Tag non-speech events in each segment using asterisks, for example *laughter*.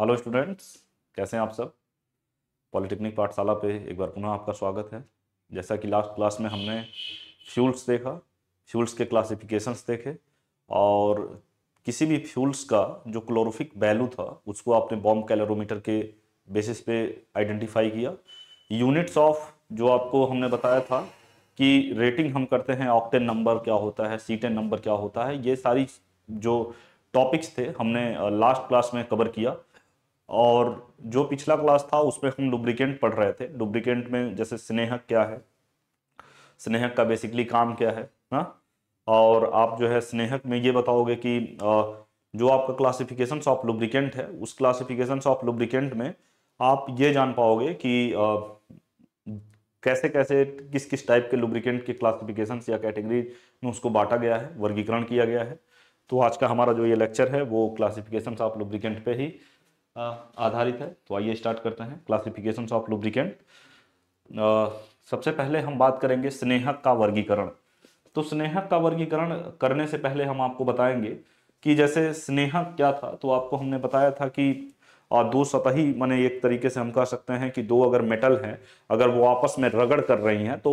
Hello students कैसे हैं आप सब पॉलिटेक्निक पाठशाला पे एक बार पुनः आपका स्वागत है जैसा कि लास्ट क्लास में हमने फ्यूल्स देखा फ्यूल्स के क्लासिफिकेशंस देखे और किसी भी फ्यूल्स का जो क्लोरोफिक वैल्यू था उसको आपने बॉम्ब कैलोरोमीटर के बेसिस पे आइडेंटिफाई किया यूनिट्स ऑफ जो आपको हमने बताया था कि रेटिंग हम करते हैं ऑक्टेन नंबर क्या होता है सीटेन नंबर क्या होता है ये सारी जो टॉपिक्स थे हमने लास्ट क्लास में कवर किया और जो पिछला क्लास था उसमें हम लुब्रिकेंट पढ़ रहे थे लुब्रिकेंट में जैसे स्नेहक क्या है स्नेहक का बेसिकली काम क्या है ना हाँ? और आप जो है स्नेहक में ये बताओगे कि जो आपका क्लासिफिकेशन ऑफ लुब्रिकेंट है उस क्लासिफिकेशन ऑफ लुब्रिकेंट में आप ये जान पाओगे कि कैसे कैसे किस किस टाइप के लुब्रिकेंट के क्लासिफिकेशन या कैटेगरी में उसको बांटा गया है वर्गीकरण किया गया है तो आज का हमारा जो ये लेक्चर है वो क्लासिफिकेशन ऑफ लुब्रिकेंट पे ही आधारित है तो आइए स्टार्ट करते हैं क्लासिफिकेशन ऑफ लुब्रिकेंट सबसे पहले हम बात करेंगे स्नेहक का वर्गीकरण तो स्नेहक का वर्गीकरण करने से पहले हम आपको बताएंगे कि जैसे स्नेहक क्या था तो आपको हमने बताया था कि और दो सतही मैंने एक तरीके से हम कह सकते हैं कि दो अगर मेटल हैं अगर वो आपस में रगड़ कर रही हैं तो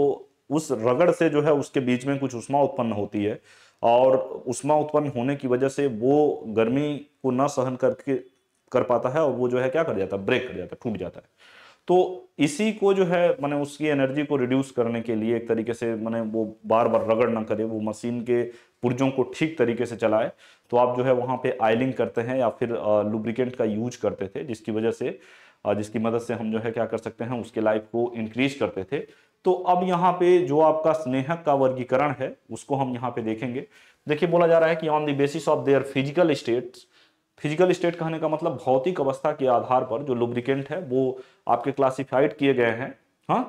उस रगड़ से जो है उसके बीच में कुछ उष्मा उत्पन्न होती है और उष्मा उत्पन्न होने की वजह से वो गर्मी को न सहन करके कर पाता है और वो जो है क्या कर जाता है ब्रेक कर जाता है टूट जाता है तो इसी को जो है मैंने उसकी एनर्जी को रिड्यूस करने के लिए एक तरीके से मैंने वो बार बार रगड़ ना करे वो मशीन के पुर्जों को ठीक तरीके से चलाए तो आप जो है वहाँ पे आयलिंग करते हैं या फिर लुब्रिकेंट का यूज करते थे जिसकी वजह से जिसकी मदद से हम जो है क्या कर सकते हैं उसके लाइफ को इंक्रीज करते थे तो अब यहाँ पे जो आपका स्नेहक का वर्गीकरण है उसको हम यहाँ पे देखेंगे देखिए बोला जा रहा है कि on the basis of their physical states physical state कहने का मतलब भौतिक अवस्था के आधार पर जो लुब्रिकेंट है वो आपके क्लासिफाइड किए गए हैं हाँ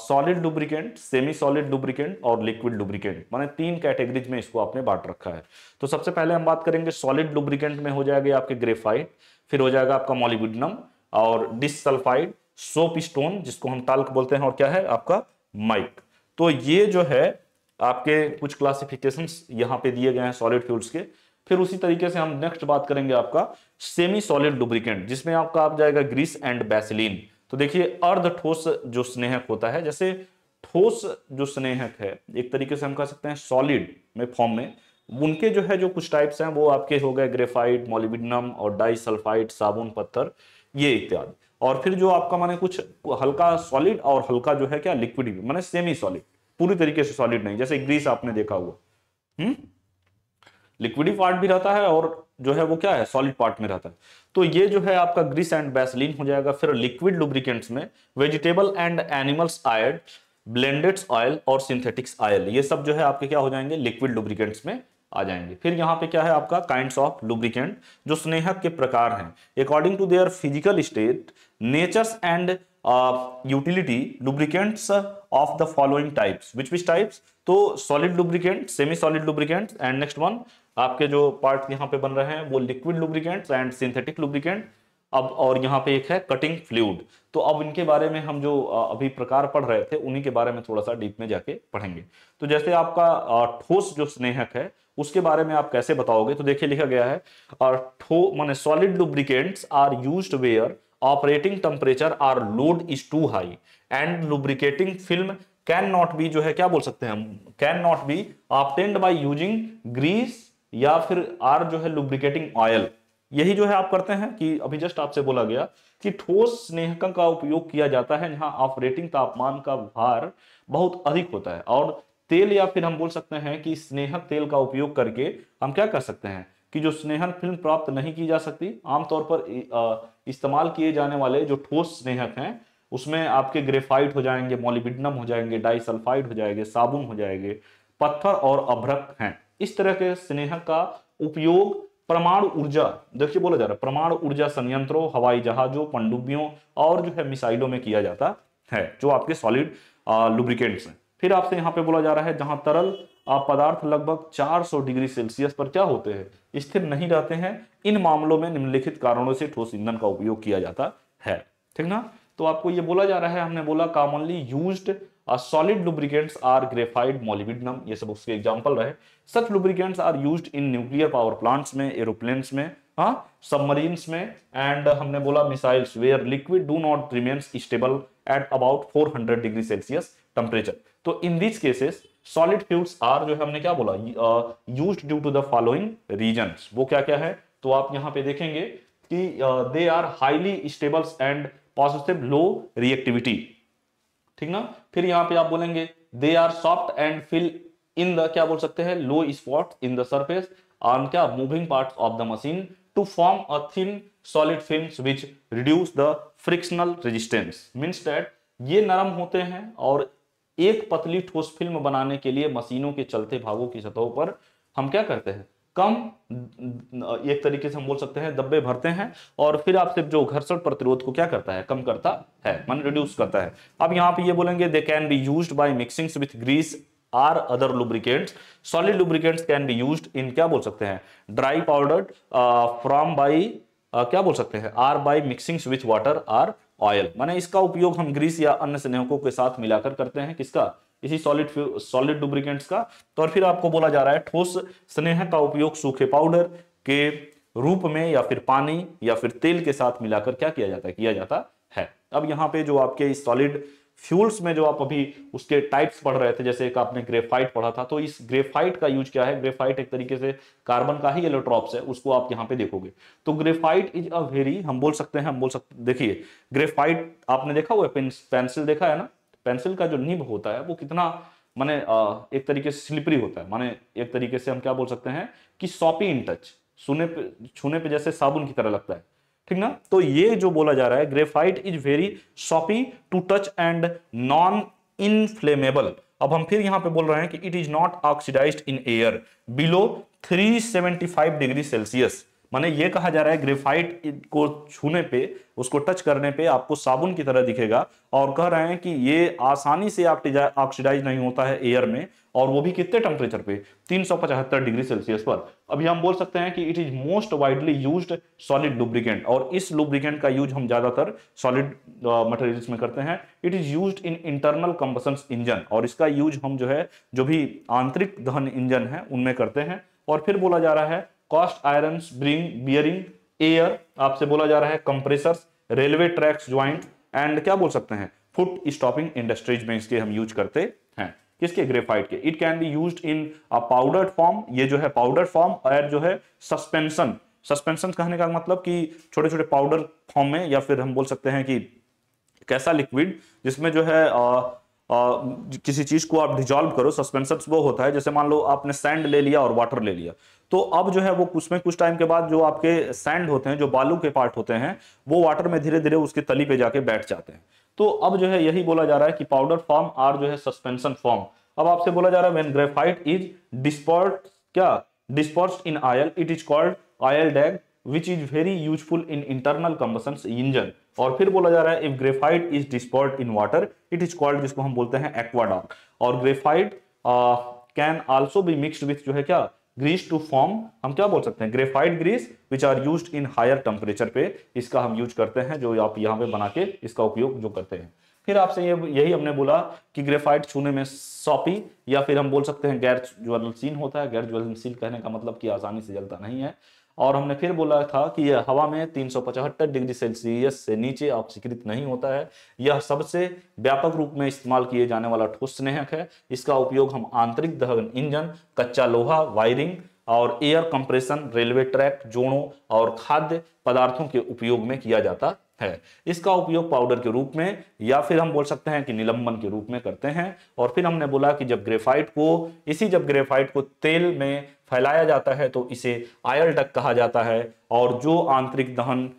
solid lubricant semi solid lubricant और लिक्विड लुब्रिकेंट माने तीन कैटेगरीज में इसको आपने बांट रखा है तो सबसे पहले हम बात करेंगे सॉलिड लुब्रिकेंट में हो जाएगा आपके ग्रेफाइट फिर हो जाएगा आपका मॉलिब्डिनम और डिसल्फाइड सोप स्टोन जिसको हम टाल्क बोलते हैं और क्या है आपका माइक तो ये जो है आपके कुछ क्लासिफिकेशन यहाँ पे दिए गए हैं सॉलिड फ्यूल्स के फिर उसी तरीके से हम नेक्स्ट बात करेंगे आपका सेमी सॉलिड डुप्लीकेट जिसमें आपका आप जाएगा ग्रीस एंड बैसिलीन तो देखिए अर्ध ठोस जो स्नेहक होता है जैसे ठोस जो स्नेहक है एक तरीके से हम कह सकते हैं सॉलिड में फॉर्म में उनके जो है जो कुछ टाइप्स हैं वो आपके हो गए ग्रेफाइट मोलिबिडनम और डाइसल्फाइड साबुन पत्थर ये इत्यादि और फिर जो आपका माने कुछ हल्का सॉलिड और हल्का जो है क्या लिक्विड भी माने सेमी सॉलिड पूरी तरीके से सॉलिड नहीं जैसे ग्रीस आपने देखा हुआ हम्म लिक्विडी पार्ट भी रहता है और जो है वो क्या है सॉलिड पार्ट में रहता है तो ये जो है आपका ग्रीस एंड बैसलिन हो जाएगा फिर लिक्विड लुब्रिकेंट्स में vegetable and animals oiled blendeds oil और सिंथेटिक्स ऑयल ये सब जो है आपके क्या हो जाएंगे लिक्विड लुब्रिकेंट्स में आ जाएंगे फिर यहाँ पे क्या है आपका काइंड ऑफ लुब्रिकेंट जो स्नेहक के प्रकार हैं according to their physical state natures and utility lubricants of the following types which which types तो solid lubricant semi solid lubricant and next one आपके जो पार्ट यहाँ पे बन रहे हैं वो liquid lubricant and synthetic lubricant अब और यहाँ पे एक है कटिंग फ्लूड तो अब इनके बारे में हम जो अभी प्रकार पढ़ रहे थे उन्हीं के बारे में थोड़ा सा डीप में जाके पढ़ेंगे तो जैसे आपका ठोस जो स्नेहक है उसके बारे में आप कैसे बताओगे तो देखिए लिखा गया है और ठो माने solid lubricants are used where operating temperature or load is too high and lubricating film can not be जो है क्या बोल सकते हैं हम can not be obtained by using grease या फिर आर जो है लुब्रिकेटिंग ऑयल यही जो है आप करते हैं कि अभी जस्ट आपसे बोला गया कि ठोस स्नेहकों का उपयोग किया जाता है जहां ऑपरेटिंग तापमान का भार बहुत अधिक होता है और तेल या फिर हम बोल सकते हैं कि स्नेहक तेल का उपयोग करके हम क्या कर सकते हैं कि जो स्नेहन फिल्म प्राप्त नहीं की जा सकती आमतौर पर इस्तेमाल किए जाने वाले जो ठोस स्नेहक हैं उसमें आपके ग्रेफाइट हो जाएंगे मोलिबिडनम हो जाएंगे डाइसल्फाइड हो जाएंगे साबुन हो जाएंगे पत्थर और अभ्रक हैं इस तरह के स्नेह का उपयोग परमाणु ऊर्जा देखिए बोला जा रहा है परमाणु ऊर्जा संयंत्रों हवाई जहाजों पंडुबियों और जो है मिसाइलों में किया जाता है जो आपके सॉलिड लुब्रिकेंट्स हैं फिर आपसे यहाँ पे बोला जा रहा है जहाँ तरल पदार्थ लगभग 400 डिग्री सेल्सियस पर क्या होते हैं स्थिर नहीं रहते हैं इन मामलों में निम्नलिखित कारणों से ठोस ईंधन का उपयोग किया जाता है ठीक ना तो आपको ये बोला जा रहा है हमने बोला commonly used solid lubricates are graphite molybdenum ये सब उसके एग्जाम्पल रहे such lubricates are use in nuclear power plants में एरोप्लेन्स में हाँ सबमरीन्स में एंड हमने बोला missiles where liquid do not remains stable at about 400 degree Celsius temperature तो in this cases solid fuels are जो है हमने क्या बोला use due to the following reason वो क्या क्या है तो आप यहाँ पे देखेंगे कि they are highly stables and positive low reactivity ठीक ना फिर यहाँ पे आप बोलेंगे they are soft and fill in the क्या बोल सकते हैं low spot in the surface on क्या moving part of the machine to form a thin solid film which reduce the frictional resistance means that ये नरम होते हैं और एक पतली ठोस फिल्म बनाने के लिए मशीनों के चलते भागों की सतहों पर हम क्या करते हैं कम एक तरीके से हम बोल सकते हैं दब्बे भरते हैं और फिर आपसे जो घर्षण प्रतिरोध को क्या करता है कम करता है मन रिड्यूस करता है अब यहां पे ये बोलेंगे they can be use by mixings with grease or other lubricates solid lubricates can be use in क्या बोल सकते हैं ड्राई पाउडर फ्रॉम बाई क्या बोल सकते हैं or by mixings with water or oil माने इसका उपयोग हम ग्रीस या अन्य स्नेहकों के साथ मिलाकर करते हैं किसका इसी सॉलिड सॉलिड डुप्लीकेंट्स का तो और फिर आपको बोला जा रहा है ठोस स्नेह का उपयोग सूखे पाउडर के रूप में या फिर पानी या फिर तेल के साथ मिलाकर क्या किया जाता है किया जाता है अब यहाँ पे जो आपके इस सॉलिड फ्यूल्स में जो आप अभी उसके टाइप्स पढ़ रहे थे जैसे एक आपने ग्रेफाइट पढ़ा था तो इस ग्रेफाइट का यूज क्या है ग्रेफाइट एक तरीके से कार्बन का ही एलोट्रॉप्स है उसको आप यहाँ पे देखोगे तो ग्रेफाइट इज अ वेरी हम बोल सकते हैं हम बोल सकते देखिए ग्रेफाइट आपने देखा हुआ पेंसिल देखा है ना पेंसिल का जो निब होता है वो कितना माने एक तरीके से स्लिपरी होता है माने एक तरीके से हम क्या बोल सकते हैं कि सॉपी इन टच सुने पे छूने पे जैसे साबुन की तरह लगता है ठीक ना तो ये जो बोला जा रहा है graphite is very soapy to touch and non inflammable अब हम फिर यहां पे बोल रहे हैं कि it is not oxidised in air below 375 degree Celsius माने ये कहा जा रहा है ग्रेफाइट को छूने पे उसको टच करने पे आपको साबुन की तरह दिखेगा और कह रहे हैं कि ये आसानी से ऑक्सीडाइज नहीं होता है एयर में और वो भी कितने टेम्परेचर पे तीन डिग्री सेल्सियस पर अभी हम बोल सकते हैं कि it is most widely use solid lubricant और इस लुब्रिकेंट का यूज हम ज्यादातर सॉलिड मटेरियल्स में करते हैं it is use in internal combustion engine और इसका यूज हम जो है जो भी आंतरिक दहन इंजन है उनमें करते हैं और फिर बोला जा रहा है cast iron bring bearing air आपसे बोला जा रहा है compressor railway tracks joint and क्या बोल सकते हैं फुट स्टॉपिंग इंडस्ट्रीज में इसके हम यूज करते हैं किसके ग्रेफाइट के it can be use in a powdered form ये जो है पाउडर फॉर्म और जो है सस्पेंशन सस्पेंशन कहने का मतलब कि छोटे छोटे पाउडर फॉर्म में या फिर हम बोल सकते हैं कि कैसा लिक्विड जिसमें जो है आ, किसी चीज को आप डिजॉल्व करो सस्पेंशन वो होता है जैसे मान लो आपने सैंड ले लिया और वाटर ले लिया तो अब जो है वो कुछ में कुछ टाइम के बाद जो आपके सैंड होते हैं जो बालू के पार्ट होते हैं वो वाटर में धीरे धीरे उसके तली पे जाके बैठ जाते हैं तो अब जो है यही बोला जा रहा है कि पाउडर फॉर्म आर जो है सस्पेंशन फॉर्म अब आपसे बोला जा रहा है वेन ग्रेफाइट इज डिस्पर्ट क्या disperse in oil it is called oil dag which is very useful in internal combustion engine और फिर बोला जा रहा है if graphite is dispersed in water it is called जिसको हम बोलते हैं एक्वाडॉक और graphite can also be mixed with जो है क्या ग्रीस टू फॉर्म हम क्या बोल सकते हैं graphite grease which are use in higher temperature पे इसका हम यूज करते हैं जो आप यहाँ पे बना के इसका उपयोग जो करते हैं फिर आपसे ये यही हमने बोला कि ग्रेफाइट छूने में सॉपी या फिर हम बोल सकते हैं गैर ज्वलनशील होता है गैर ज्वलनशील कहने का मतलब कि आसानी से जलता नहीं है और हमने फिर बोला था कि यह हवा में तीन डिग्री सेल्सियस से नीचे ऑक्सीकृत नहीं होता है यह सबसे व्यापक रूप में इस्तेमाल किए जाने वाला ठोस स्नेहक है इसका उपयोग हम आंतरिक दहन इंजन कच्चा लोहा वायरिंग और एयर कंप्रेशन रेलवे ट्रैक जोड़ों और खाद्य पदार्थों के उपयोग में किया जाता है इसका उपयोग पाउडर के रूप में या फिर हम बोल सकते हैं कि निलंबन के रूप में करते हैं और फिर हमने बोला कि जब ग्रेफाइट को इसी जब ग्रेफाइट को तेल में फैलाया जाता है तो इसे आयल डक कहा जाता है और जो आंतरिक दहन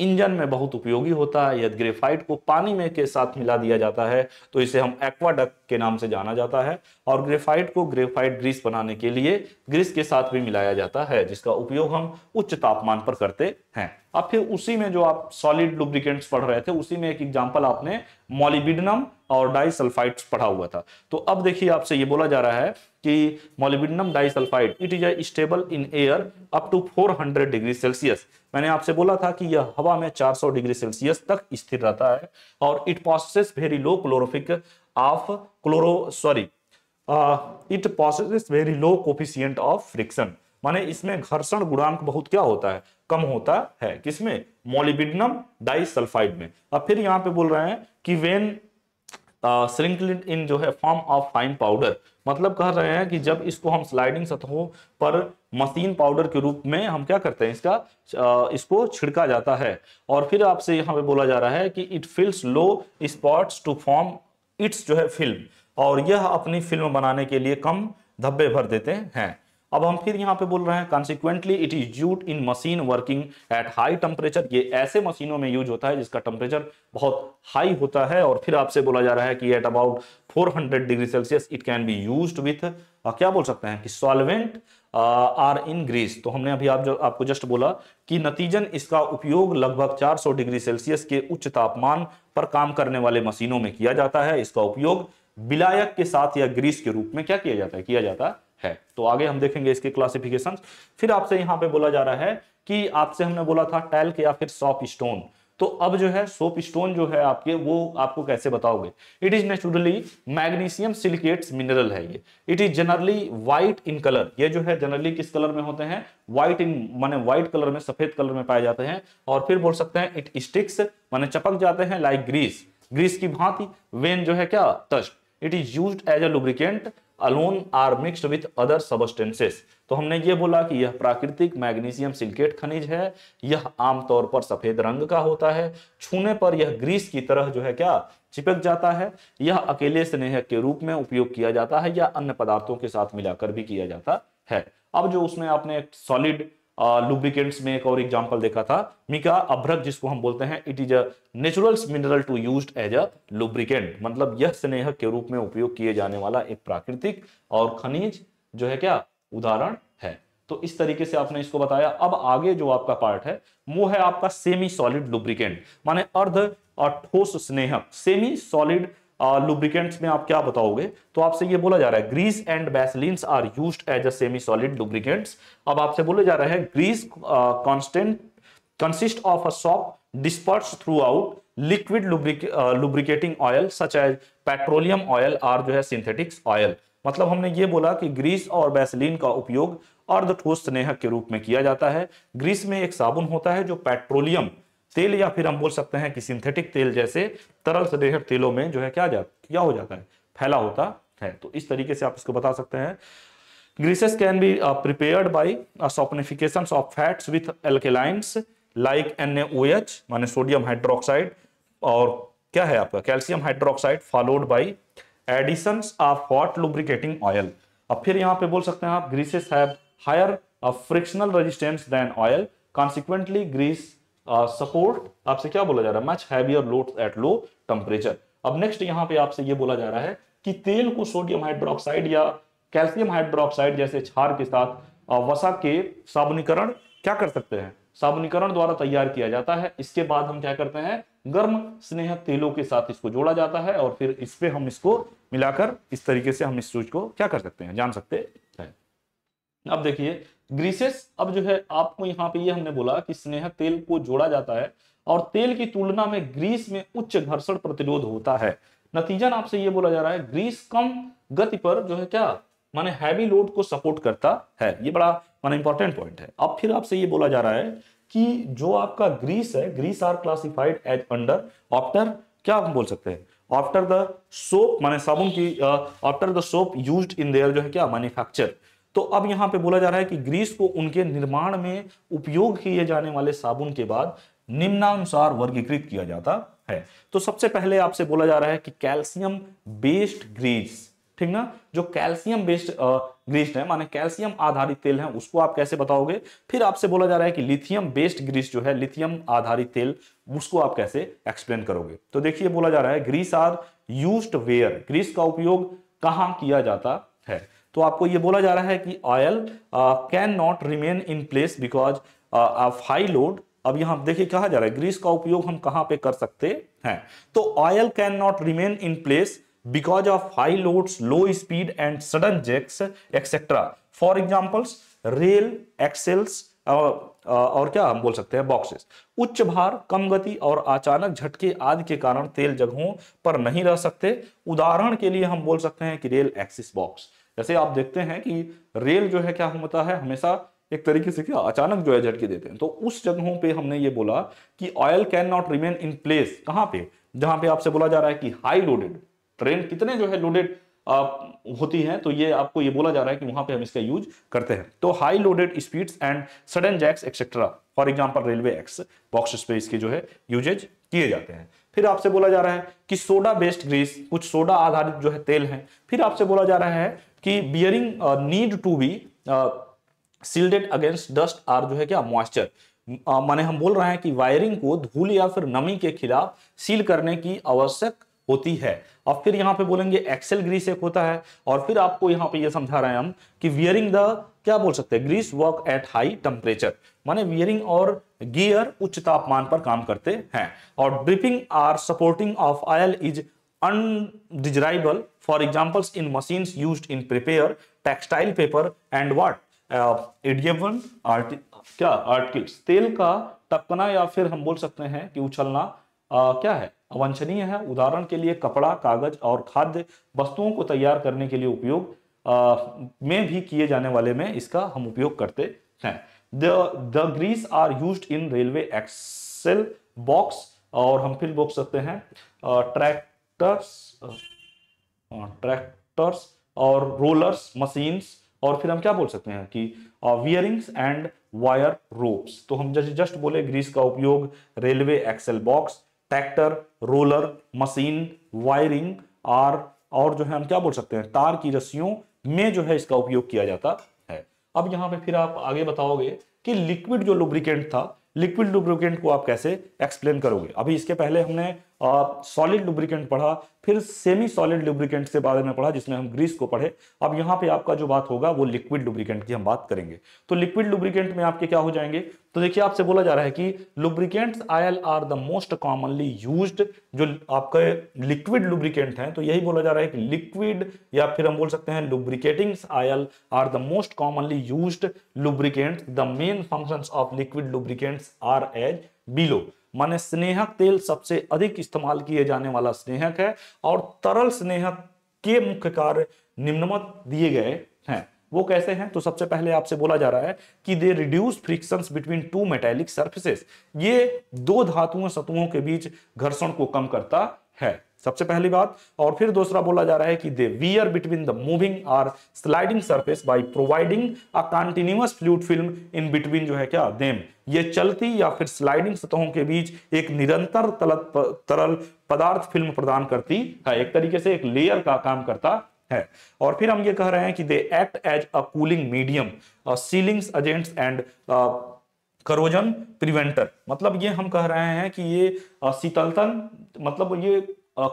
इंजन में बहुत उपयोगी होता है यदि ग्रेफाइट को पानी में के साथ मिला दिया जाता है तो इसे हम एक्वाडक के नाम से जाना जाता है और ग्रेफाइट को ग्रेफाइट ग्रीस बनाने के लिए ग्रीस के साथ भी मिलाया जाता है जिसका उपयोग हम उच्च तापमान पर करते हैं अब फिर उसी में जो आप सॉलिड लुब्रिकेंट्स पढ़ रहे थे उसी में एक एग्जाम्पल आपने मोलिबिडनम और डाइसल्फाइड पढ़ा हुआ था तो अब देखिए आपसे ये बोला जा रहा है कि molybdenum disulphide it is stable in air up to 400 degree Celsius मैंने आपसे बोला था कि यह हवा में 400 डिग्री सेल्सियस तक स्थिर रहता है और इट पॉसिस वेरी लो क्लोरोफिक ऑफ क्लोरो sorry it possesses very low coefficient of friction माने इसमें घर्षण गुणांक बहुत क्या होता है कम होता है किसमें मोलिबिडनम डाइसल्फाइड में अब फिर यहाँ पे बोल रहे हैं कि वेन श्रिंकल्ड इन जो है फॉर्म ऑफ फाइन पाउडर मतलब कह रहे हैं कि जब इसको हम स्लाइडिंग सतहों पर मशीन पाउडर के रूप में हम क्या करते हैं इसका इसको छिड़का जाता है और फिर आपसे यहाँ पे बोला जा रहा है कि it fills low spots to form its जो है फिल्म और यह अपनी फिल्म बनाने के लिए कम धब्बे भर देते हैं अब हम फिर यहाँ पे बोल रहे हैं consequently it is use in machine working at high temperature ये ऐसे मशीनों में यूज होता है जिसका टेम्परेचर बहुत हाई होता है और फिर आपसे बोला जा रहा है कि at about 400 degree Celsius it can be use with क्या बोल सकते हैं कि सॉल्वेंट आर इन ग्रीस तो हमने अभी आप जो आपको जस्ट बोला कि नतीजन इसका उपयोग लगभग 400 डिग्री सेल्सियस के उच्च तापमान पर काम करने वाले मशीनों में किया जाता है इसका उपयोग बिलायक के साथ या ग्रीस के रूप में क्या किया जाता है किया जाता है है तो आगे हम देखेंगे इसके क्लासिफिकेशन फिर आपसे यहाँ पे बोला जा रहा है कि आपसे हमने बोला था टैल्क या फिर सॉप स्टोन तो अब जो है सोप स्टोन जो है आपके वो आपको कैसे बताओगे it is naturally magnesium silicates mineral है ये it is generally white in colour ये जो है जनरली किस कलर में होते हैं व्हाइट इन माने व्हाइट कलर में सफेद कलर में पाए जाते हैं और फिर बोल सकते हैं इट स्टिक्स माने चपक जाते हैं लाइक ग्रीस ग्रीस की भांति वेन जो है क्या तस्ट it is use as a lubricant alone or mixed with other substances तो हमने ये बोला कि यह प्राकृतिक मैग्नीशियम सिल्केट खनिज है यह आमतौर पर सफेद रंग का होता है छूने पर यह ग्रीस की तरह जो है क्या चिपक जाता है यह अकेले स्नेह के रूप में उपयोग किया जाता है या अन्य पदार्थों के साथ मिलाकर भी किया जाता है अब जो उसमें आपने सॉलिड लुब्रिकेंट्स में एक और एग्जाम्पल देखा था मिका अभ्रक जिसको हम बोलते हैं it is a mineral to use as a lubricant मतलब यह स्नेह के रूप में उपयोग किए जाने वाला एक प्राकृतिक और खनिज जो है क्या उदाहरण है तो इस तरीके से आपने इसको बताया अब आगे जो आपका पार्ट है वो है आपका सेमी सॉलिड लुब्रिकेंट माने अर्ध और ठोस स्नेहक सेमी सॉलिड लुब्रिकेंट्स uh, में आप क्या बताओगे तो आपसे ये बोला जा रहा है grease and vaselines are use as a semi solid lubricants अब आपसे बोला जा रहा है grease constant consist of a soap disperse throughout liquid lubricating oil such as petroleum oil or जो है सिंथेटिक्स ऑयल मतलब हमने ये बोला कि ग्रीस और वैसलीन का उपयोग अर्ध ठोस स्नेहक के रूप में किया जाता है ग्रीस में एक साबुन होता है जो पेट्रोलियम तेल या फिर हम बोल सकते हैं कि सिंथेटिक तेल जैसे तरल सदेहर तेलों में जो है क्या जा क्या हो जाता है फैला होता है तो इस तरीके से आप इसको बता सकते हैं greases can be uh, by saponification of fats with fats like an like माने सोडियम हाइड्रोक्साइड और क्या है आपका calcium hydroxide followed by addition of hot lubricating oil अब फिर यहाँ पे बोल सकते हैं आप greases have higher frictional resistance than oil consequently grease support आपसे क्या बोला जा रहा है much heavier load at low temperature अब नेक्स्ट यहाँ पे आपसे ये बोला जा रहा है कि तेल को सोडियम हाइड्रोक्साइड या कैल्शियम हाइड्रोक्साइड जैसे छार के साथ वसा के साबुनीकरण क्या कर सकते हैं साबुनीकरण द्वारा तैयार किया जाता है इसके बाद हम क्या करते हैं गर्म स्नेह तेलों के साथ इसको जोड़ा जाता है और फिर इस पर हम इसको मिलाकर इस तरीके से हम इस चीज को क्या कर सकते हैं जान सकते हैं अब देखिए ग्रीसेस अब जो है आपको यहाँ पे ये हमने बोला कि स्नेहक तेल को जोड़ा जाता है और तेल की तुलना में ग्रीस में उच्च घर्षण प्रतिरोध होता है नतीजन आपसे ये बोला जा रहा है ग्रीस कम गति पर जो है क्या माने हैवी लोड को सपोर्ट करता है ये बड़ा माने इंपॉर्टेंट पॉइंट है अब फिर आपसे ये बोला जा रहा है कि जो आपका ग्रीस है grease are classified as under after क्या हम बोल सकते हैं ऑफ्टर द सोप माने साबुन की after the soap used in their जो है क्या मैन्युफैक्चर तो अब यहां पे बोला जा रहा है कि ग्रीस को उनके निर्माण में उपयोग किए जाने वाले साबुन के बाद निम्नानुसार वर्गीकृत किया जाता है तो सबसे पहले आपसे बोला जा रहा है कि कैल्शियम बेस्ड ग्रीस ठीक ना जो कैल्शियम बेस्ड ग्रीस है माने कैल्शियम आधारित तेल है उसको आप कैसे बताओगे फिर आपसे बोला जा रहा है कि लिथियम बेस्ड ग्रीस जो है लिथियम आधारित तेल उसको आप कैसे एक्सप्लेन करोगे तो देखिए बोला जा रहा है grease are used where grease का उपयोग कहां किया जाता है तो आपको ये बोला जा रहा है कि oil can not remain in place because of high load अब यहां देखिए कहा जा रहा है ग्रीस का उपयोग हम कहां पे कर सकते हैं तो oil can not remain in place because of high loads low speed and sudden jerks etcetera for examples rail axles और क्या हम बोल सकते हैं बॉक्सेस उच्च भार कम गति और अचानक झटके आदि के कारण तेल जगहों पर नहीं रह सकते उदाहरण के लिए हम बोल सकते हैं कि रेल एक्सिस बॉक्स जैसे आप देखते हैं कि रेल जो है क्या होता है हमेशा एक तरीके से क्या अचानक जो है झटके देते हैं तो उस जगहों पे हमने ये बोला कि oil can not remain in place कहाँ पे जहां पे आपसे बोला जा रहा है कि हाई लोडेड ट्रेन कितने जो है लोडेड होती हैं तो ये आपको ये बोला जा रहा है कि वहां पे हम इसका यूज करते हैं तो high loaded speeds and sudden jerks etcetera for example railway axle box space के जो है यूजेज किए जाते हैं फिर आपसे बोला जा रहा है कि सोडा बेस्ड ग्रीस कुछ सोडा आधारित जो है तेल है फिर आपसे बोला जा रहा है कि bearing need to be sealed against dust or जो है क्या मॉइस्चर uh, माने हम बोल रहे हैं कि वायरिंग को धूल या फिर नमी के खिलाफ सील करने की आवश्यक होती है और फिर यहाँ पे बोलेंगे एक्सेल ग्रीस एक होता है और फिर आपको यहाँ पे ये यह समझा रहे हैं हम कि वियरिंग द क्या बोल सकते हैं grease work at high temperature माने वियरिंग और गियर उच्च तापमान पर काम करते हैं और dripping or spurting of oil is undesirable for examples in machines used in prepare textile paper and what एडियबन uh, आर्ट क्या आर्टिकल्स तेल का टपकना या फिर हम बोल सकते हैं कि उछलना आ, uh, क्या है अवंछनीय है उदाहरण के लिए कपड़ा कागज और खाद्य वस्तुओं को तैयार करने के लिए उपयोग uh, में भी किए जाने वाले में इसका हम उपयोग करते हैं the grease are use in railway axle box और हम फिर बोल सकते हैं ट्रैक ट्रैक्टर्स हाँ, ट्रैक्टर्स और रोलर्स मशीन्स और फिर हम क्या बोल सकते हैं कि वियरिंग्स एंड वायर रोप्स तो हम जैसे जस्ट बोले ग्रीस का उपयोग railway axle box tractor roller machine wiring और और जो है हम क्या बोल सकते हैं तार की रस्सियों में जो है इसका उपयोग किया जाता है अब यहां पे फिर आप आगे बताओगे कि लिक्विड जो लुब्रिकेंट था लिक्विड लुब्रिकेंट को आप कैसे एक्सप्लेन करोगे अभी इसके पहले हमने सॉलिड लुब्रिकेंट पढ़ा फिर सेमी सॉलिड लुब्रिकेंट से बारे में पढ़ा जिसमें हम ग्रीस को पढ़े अब यहाँ पे आपका जो बात होगा वो लिक्विड लुब्रिकेंट की हम बात करेंगे तो लिक्विड लुब्रिकेंट में आपके क्या हो जाएंगे तो देखिए आपसे बोला जा रहा है कि lubricant oil are the most commonly use जो आपके लिक्विड लुब्रिकेंट हैं तो यही बोला जा रहा है कि लिक्विड या फिर हम बोल सकते हैं lubricating oil are the most commonly use lubricants the main function of liquid lubricants are as below माने स्नेहक तेल सबसे अधिक इस्तेमाल किए जाने वाला स्नेहक है और तरल स्नेहक के मुख्य कार्य निम्नमत दिए गए हैं वो कैसे हैं तो सबसे पहले आपसे बोला जा रहा है कि they reduce frictions between two metallic surfaces ये दो धातुओं सतुओं के बीच घर्षण को कम करता है सबसे पहली बात और फिर दूसरा बोला जा रहा है कि they wear between the moving or sliding surface by providing a continuous fluid film in between जो है क्या देम ये चलती या फिर स्लाइडिंग सतहों के बीच एक निरंतर तलत तरल पदार्थ फिल्म प्रदान करती है एक तरीके से एक लेयर का काम करता है और फिर हम ये कह रहे हैं कि they act as a cooling medium sealings agents and corrosion preventer मतलब ये हम कह रहे हैं कि ये uh, शीतलतन मतलब ये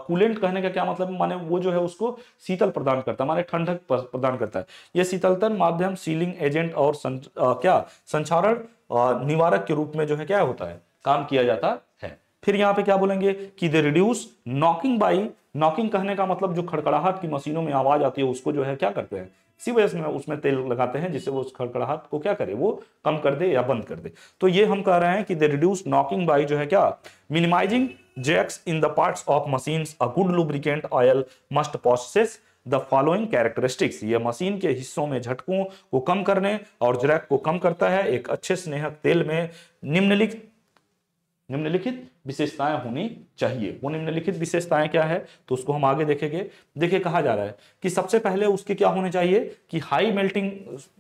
कूलेंट कहने का क्या मतलब माने वो जो है उसको शीतल प्रदान करता है माने ठंडक प्रदान करता है ये शीतलतन माध्यम सीलिंग एजेंट और सं, आ, क्या संचारण निवारक के रूप में जो है क्या होता है काम किया जाता है फिर यहाँ पे क्या बोलेंगे कि they reduce knocking by knocking कहने का मतलब जो खड़खड़ाहट की मशीनों में आवाज आती है उसको जो है क्या करते हैं इसी वजह से उसमें तेल लगाते हैं जिससे वो उस खड़खड़ाहट को क्या करे वो कम कर दे या बंद कर दे तो ये हम कह रहे हैं कि दे रिड्यूस नॉकिंग बाई जो है क्या minimizing jacks in the parts of machines a good lubricant oil must possess the following characteristics ये मशीन के हिस्सों में झटकों को कम करने और जरैक को कम करता है एक अच्छे स्नेहक तेल में निम्नलिखित निम्नलिखित विशेषताएं होनी चाहिए वो निम्नलिखित विशेषताएं क्या है तो उसको हम आगे देखेंगे देखिए कहा जा रहा है कि सबसे पहले उसके क्या होने चाहिए कि हाई मेल्टिंग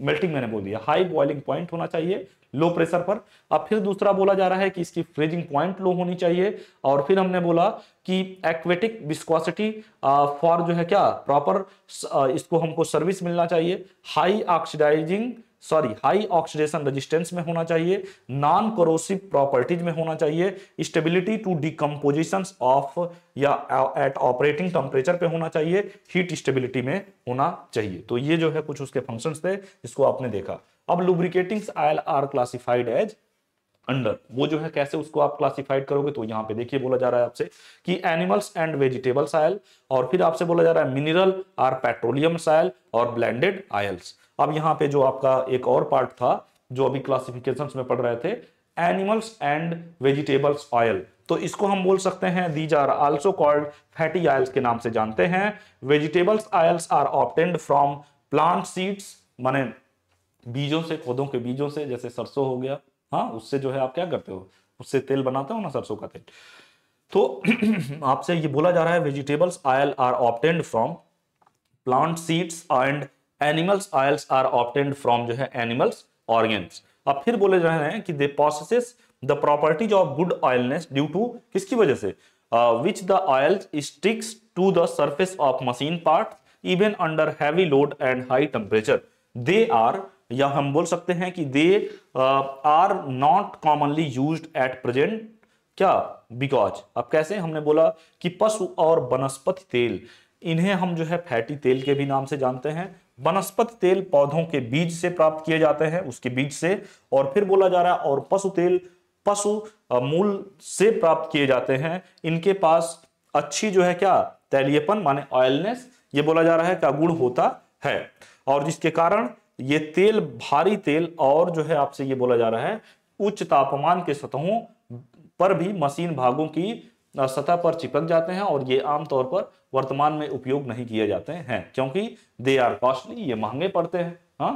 मेल्टिंग मैंने बोल दिया हाई बॉइलिंग पॉइंट होना चाहिए लो प्रेशर पर अब फिर दूसरा बोला जा रहा है कि इसकी फ्रीजिंग पॉइंट लो होनी चाहिए और फिर हमने बोला कि एक्वेटिक विस्कोसिटी फॉर जो है क्या प्रॉपर इसको हमको सर्विस मिलना चाहिए high oxidizing sorry high oxidation resistance में होना चाहिए नॉन करोसिव प्रॉपर्टीज में होना चाहिए स्टेबिलिटी टू डिकम्पोजिशन ऑफ या एट ऑपरेटिंग टेम्परेचर पे होना चाहिए हीट स्टेबिलिटी में होना चाहिए तो ये जो है कुछ उसके फंक्शन थे इसको आपने देखा अब lubricating oil are classified as under वो जो है कैसे उसको आप क्लासिफाइड करोगे तो यहाँ पे देखिए बोला जा रहा है आपसे कि एनिमल्स एंड वेजिटेबल्स आयल और फिर आपसे बोला जा रहा है मिनरल आर पेट्रोलियम आयल और ब्लेंडेड आयल्स अब यहाँ पे जो आपका एक और पार्ट था जो अभी क्लासिफिकेशन में पढ़ रहे थे एनिमल्स एंड वेजिटेबल्स ऑयल तो इसको हम बोल सकते हैं these are also called fatty oils के नाम से जानते हैं vegetables oils are obtained from plant seeds माने बीजों से पौधों के बीजों से जैसे सरसों हो गया हाँ उससे जो है आप क्या करते हो उससे तेल बनाते हो ना सरसों का तेल तो *clears throat* आपसे ये बोला जा रहा है vegetables oil are obtained from plant seeds and animals oils are obtained from जो है एनिमल्स ऑर्गेन्स अब फिर बोले जा रहे हैं कि they possess the properties of good oiliness due to किसकी वजह से which the oil sticks to the surface of machine part even under heavy load and high temperature they are या हम बोल सकते हैं कि they are not commonly use at present क्या बिकॉज अब कैसे हमने बोला कि पशु और वनस्पति तेल इन्हें हम जो है फैटी तेल के भी नाम से जानते हैं वनस्पति तेल पौधों के बीज से प्राप्त किए जाते हैं उसके बीज से और फिर बोला जा रहा है और पशु तेल पशु मूल से प्राप्त किए जाते हैं इनके पास अच्छी जो है क्या तैलीयपन माने ऑयलनेस ये बोला जा रहा है का गुण होता है और जिसके कारण ये तेल भारी तेल और जो है आपसे ये बोला जा रहा है उच्च तापमान के सतहों पर भी मशीन भागों की सतह पर चिपक जाते हैं और ये आमतौर पर वर्तमान में उपयोग नहीं किए जाते हैं क्योंकि दे आर कॉस्टली ये महंगे पड़ते हैं हाँ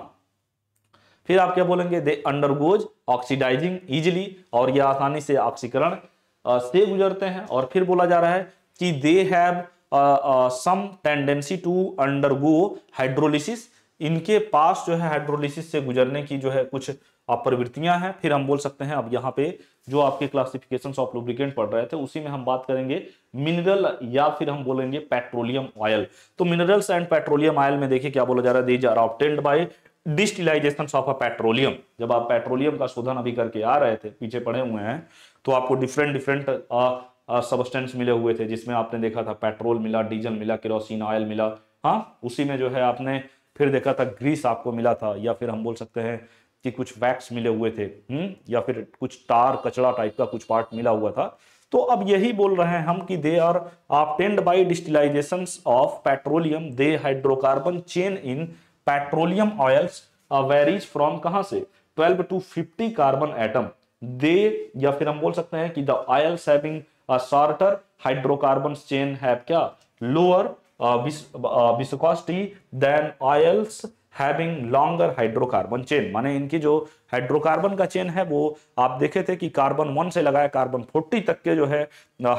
फिर आप क्या बोलेंगे दे अंडरगोज ऑक्सीडाइजिंग इजिली और ये आसानी से ऑक्सीकरण से गुजरते हैं और फिर बोला जा रहा है कि they have some tendency to undergo hydrolysis इनके पास जो है हाइड्रोलिसिस से गुजरने की जो है कुछ आप प्रवृत्तियां हैं फिर हम बोल सकते हैं अब यहाँ पे जो आपके क्लासिफिकेशन ऑफ लुब्रिकेंट पढ़ रहे थे उसी में हम बात करेंगे मिनरल या फिर हम बोलेंगे पेट्रोलियम ऑयल तो मिनरल्स एंड पेट्रोलियम ऑयल में देखिए क्या बोला जा रहा है these are obtained by distillation of a petroleum जब आप पेट्रोलियम का शोधन अभी करके आ रहे थे पीछे पड़े हुए हैं तो आपको डिफरेंट डिफरेंट सबस्टेंस मिले हुए थे जिसमें आपने देखा था पेट्रोल मिला डीजल मिला किरोसिन ऑयल मिला हाँ उसी में जो है आपने फिर देखा था ग्रीस आपको मिला था या फिर हम बोल सकते हैं कि कुछ वैक्स मिले हुए थे हुँ? हम्म, या फिर कुछ तार कचड़ा टाइप का कुछ पार्ट मिला हुआ था तो अब यही बोल रहे हैं हम कि they are obtained by distillation of petroleum the hydrocarbon chain in petroleum oils varies from कहां से 12 टू 50 कार्बन एटम दे या फिर हम बोल सकते हैं कि the oils having shorter hydrocarbon chain है क्या lower viscosity than oils having longer hydrocarbon chain माने इनकी जो हाइड्रोकार्बन का चेन है वो आप देखे थे कि कार्बन वन से लगाया कार्बन फोर्टी तक के जो है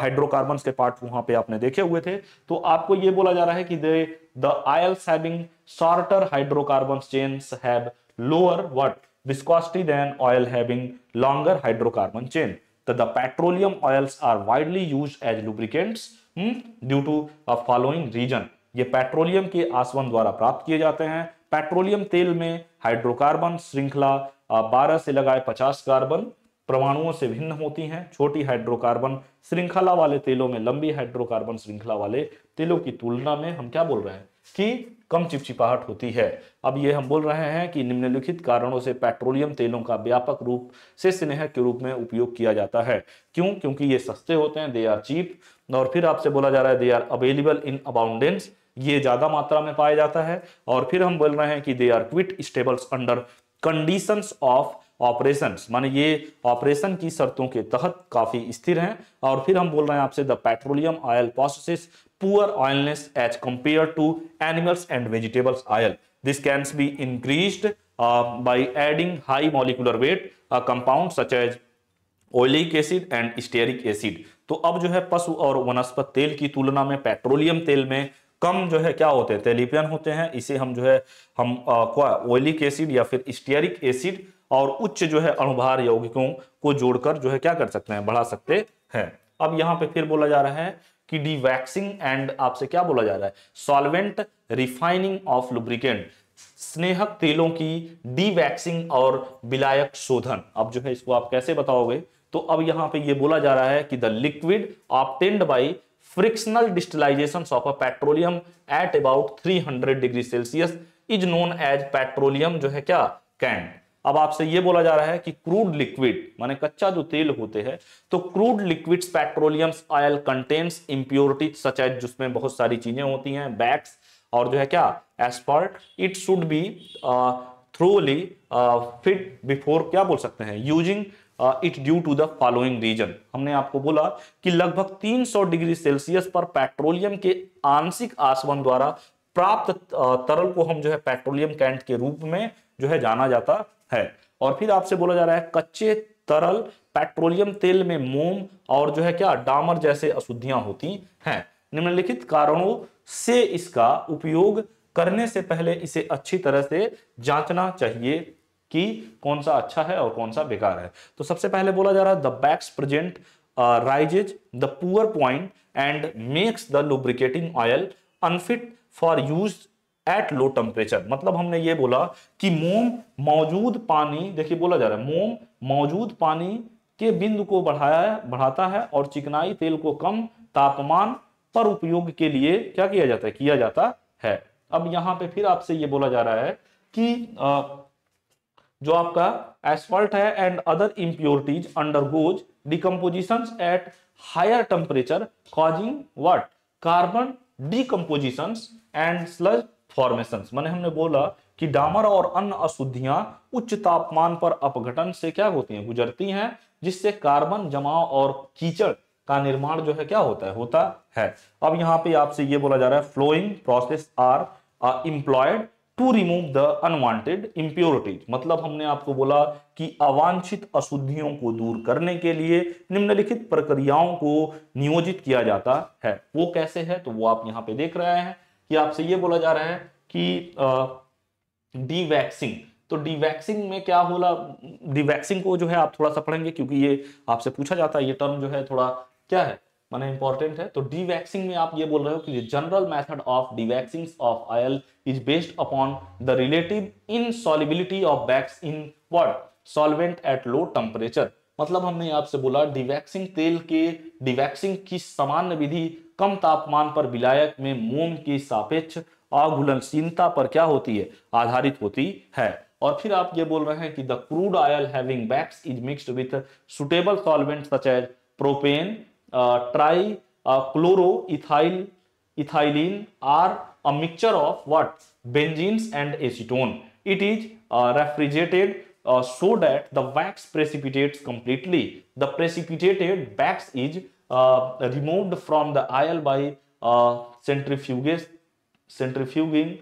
हाइड्रोकार्बन के पार्ट वहां पे आपने देखे हुए थे तो आपको ये बोला जा रहा है कि they the oils having shorter hydrocarbon chain have lower what viscosity than oil having longer hydrocarbon chain the petroleum oils are widely use as as due to a following reason ये पेट्रोलियम के आसवन द्वारा प्राप्त किए जाते हैं petroleum तेल में हाइड्रोकार्बन श्रृंखला 12 से लगाए 50 कार्बन परमाणुओं से भिन्न होती हैं छोटी हाइड्रोकार्बन श्रृंखला वाले तेलों में लंबी हाइड्रोकार्बन श्रृंखला वाले तेलों की तुलना में हम क्या बोल रहे हैं कि कम चिपचिपाहट होती है अब ये हम बोल रहे हैं कि निम्नलिखित कारणों से पेट्रोलियम तेलों का व्यापक रूप से स्नेह के रूप में उपयोग किया जाता है क्यों क्योंकि ये सस्ते होते हैं दे आर चीप और फिर आपसे बोला जा रहा है they are available in abundance ये ज्यादा मात्रा में पाया जाता है और फिर हम बोल रहे हैं कि they are quite stables under conditions of operation माने ये ऑपरेशन की शर्तों के तहत काफी स्थिर हैं और फिर हम बोल रहे हैं आपसे the petroleum oil possesses poor oiliness as compare to animals and vegetables oil this cans be increase by adding high molecular weight compound such as oleic acid and stearic acid तो अब जो है पशु और वनस्पत तेल की तुलना में पेट्रोलियम तेल में कम जो है क्या होते हैं तेलिपियन होते हैं इसे हम जो है हम ऑयलिक एसिड या फिर स्टेरिक एसिड और उच्च जो है अणुभार यौगिकों को जोड़कर जो है क्या कर सकते हैं बढ़ा सकते हैं अब यहाँ पे फिर बोला जा रहा है कि डीवैक्सिंग एंड आपसे क्या बोला जा रहा है सॉल्वेंट रिफाइनिंग ऑफ लुब्रिकेंट स्नेहक तेलों की डीवैक्सिंग और विलायक शोधन अब जो है इसको आप कैसे बताओगे तो अब यहाँ पे ये बोला जा रहा है कि the liquid obtained by frictional distillation of a petroleum at about 300 degree Celsius is known as petroleum जो है क्या कैंड अब आपसे ये बोला जा रहा है कि क्रूड लिक्विड माने कच्चा जो तेल होते हैं तो crude liquids petroleum oil contents impurity such as जिसमें बहुत सारी चीजें होती हैं बैक्स और जो है क्या asphalt it should be thoroughly fit before क्या बोल सकते हैं using it due to the following reason हमने आपको बोला कि लगभग 300 डिग्री सेल्सियस पर पेट्रोलियम के आंशिक आसवन द्वारा प्राप्त uh, तरल को हम जो है पेट्रोलियम कैंट के रूप में जो है जाना जाता है और फिर आपसे बोला जा रहा है कच्चे तरल पेट्रोलियम तेल में मोम और जो है क्या डामर जैसे अशुद्धियां होती हैं निम्नलिखित कारणों से इसका उपयोग करने से पहले इसे अच्छी तरह से जांचना चाहिए कि कौन सा अच्छा है और कौन सा बेकार है तो सबसे पहले बोला जा रहा है the wax present raises the pour point and makes the lubricating oil unfit for use at low temperature मतलब हमने ये बोला कि मोम मौजूद पानी देखिए बोला जा रहा है मोम मौजूद पानी के बिंदु को बढ़ाया है बढ़ाता है और चिकनाई तेल को कम तापमान पर उपयोग के लिए क्या किया जाता है किया जाता है अब यहाँ पे फिर आपसे ये बोला जा रहा है कि आ, uh, जो आपका एसफॉल्ट है and other impurities goes decomposition at higher temperature causing what carbon decomposition and sludge formation मैंने हमने बोला कि डामर और अन्य अशुद्धियां उच्च तापमान पर अपघटन से क्या होती हैं गुजरती हैं जिससे कार्बन जमाव और कीचड़ का निर्माण जो है क्या होता है होता है अब यहाँ पे आपसे ये बोला जा रहा है following process are employed to remove the unwanted impurities मतलब हमने आपको बोला कि अवांछित अशुद्धियों को दूर करने के लिए निम्नलिखित प्रक्रियाओं को नियोजित किया जाता है वो कैसे है तो वो आप यहाँ पे देख रहे हैं कि आपसे ये बोला जा रहा है कि डीवैक्सिंग तो डीवैक्सिंग में क्या बोला डीवैक्सिंग को जो है आप थोड़ा सा पढ़ेंगे क्योंकि ये आपसे पूछा जाता है ये टर्म जो है थोड़ा क्या है माना इंपॉर्टेंट है तो डीवैक्सिंग में आप ये बोल रहे हो कि general method of dewaxing of oil is based upon the relative insolubility of wax in word solvent at low temperature मतलब हमने आपसे बोला डिवैक्सिंग तेल के डिवैक्सिंग की सामान्य विधि कम तापमान पर विलायक में मोम की सापेक्ष अघुलनशीलता पर क्या होती है आधारित होती है और फिर आप ये बोल रहे हैं कि the crude oil having wax is mixed with suitable solvent such as propane Uh, tri uh, ethyl ethylene are a mixture of what benzenes and acetone it is uh, refrigerated so that the wax precipitates completely the precipitated wax is removed from the aisle by centrifuges centrifuging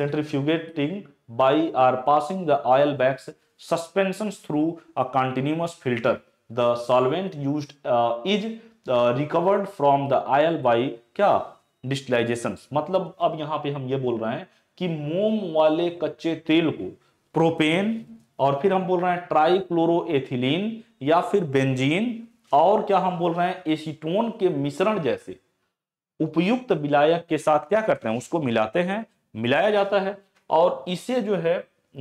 centrifugating by or passing the oil wax suspensions through a continuous filter. The solvent used uh, is recovered from the oil by क्या distillation मतलब अब यहां पे हम ये बोल रहे हैं कि मोम वाले कच्चे तेल को प्रोपेन और फिर हम बोल रहे हैं ट्राईक्लोरोएथिलीन या फिर बेंजीन और क्या हम बोल रहे हैं एसीटोन के मिश्रण जैसे उपयुक्त विलायक के साथ क्या करते हैं उसको मिलाते हैं मिलाया जाता है और इसे जो है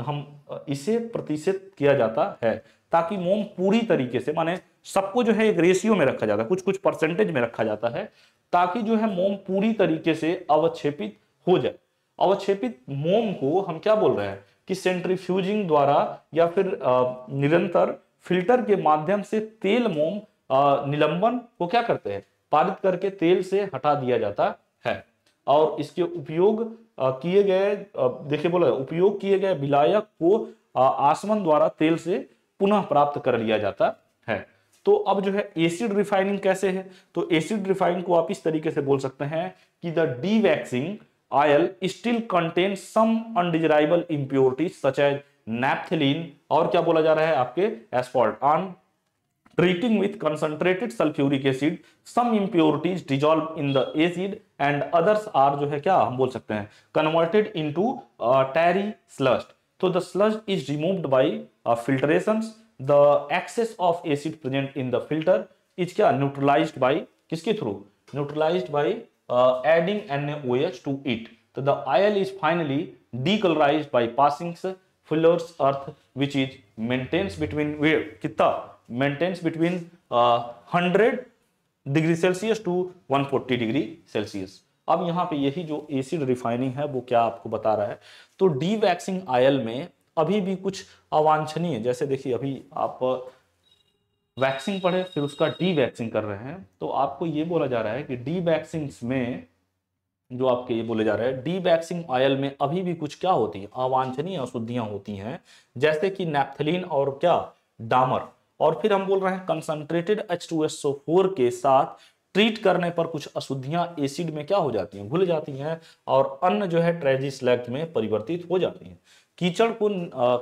हम इसे प्रतिशत किया जाता है ताकि मोम पूरी तरीके से माने सबको जो है एक रेशियो में रखा जाता है कुछ कुछ परसेंटेज में रखा जाता है ताकि जो है मोम पूरी तरीके से अवक्षेपित हो जाए अवक्षेपित मोम को हम क्या बोल रहे हैं कि सेंट्रीफ्यूजिंग द्वारा या फिर निरंतर फिल्टर के माध्यम से तेल मोम निलंबन को क्या करते हैं पारित करके तेल से हटा दिया जाता है और इसके उपयोग किए गए देखिए बोला उपयोग किए गए विलायक को आसमन द्वारा तेल से पुनः प्राप्त कर लिया जाता है तो अब जो है एसिड रिफाइनिंग कैसे है तो एसिड रिफाइनिंग को आप इस तरीके से बोल सकते हैं कि the dewaxing oil still contain some undesirable impurity such as naphthalene और क्या बोला जा रहा है आपके asphalt on treating with concentrated sulphuric acid some impurities dissolve in the acid and others are जो है क्या हम बोल सकते हैं converted in to tarry sludge तो the sludge is removed by filtration the excess of acid present in the filter is kya neutralized by kiske through neutralized by uh, adding NaOH to it so the IL is finally decolorized by passing fuller's earth which is maintains between where kitna maintains between uh, 100 degree Celsius to 140 degree Celsius अब यहाँ पे यही जो acid refining है वो क्या आपको बता रहा है तो डी वैक्सिंग आयल में अभी भी कुछ अवांछनीय जैसे देखिए अभी आप वैक्सिंग पढ़े फिर उसका डी वैक्सिंग कर रहे हैं तो आपको ये बोला जा रहा है कि डी वैक्सिंग में जो आपके ये बोले जा रहे हैं डी वैक्सिंग ऑयल में अभी भी कुछ क्या होती है अवांछनीय अशुद्धियां होती हैं जैसे कि नेपथलीन और क्या डामर और फिर हम बोल रहे हैं concentrated H two S four के साथ ट्रीट करने पर कुछ अशुद्धियां एसिड में क्या हो जाती हैं घुल जाती हैं और अन्य जो है ट्रेजिस में परिवर्तित हो जाती हैं कीचड़ को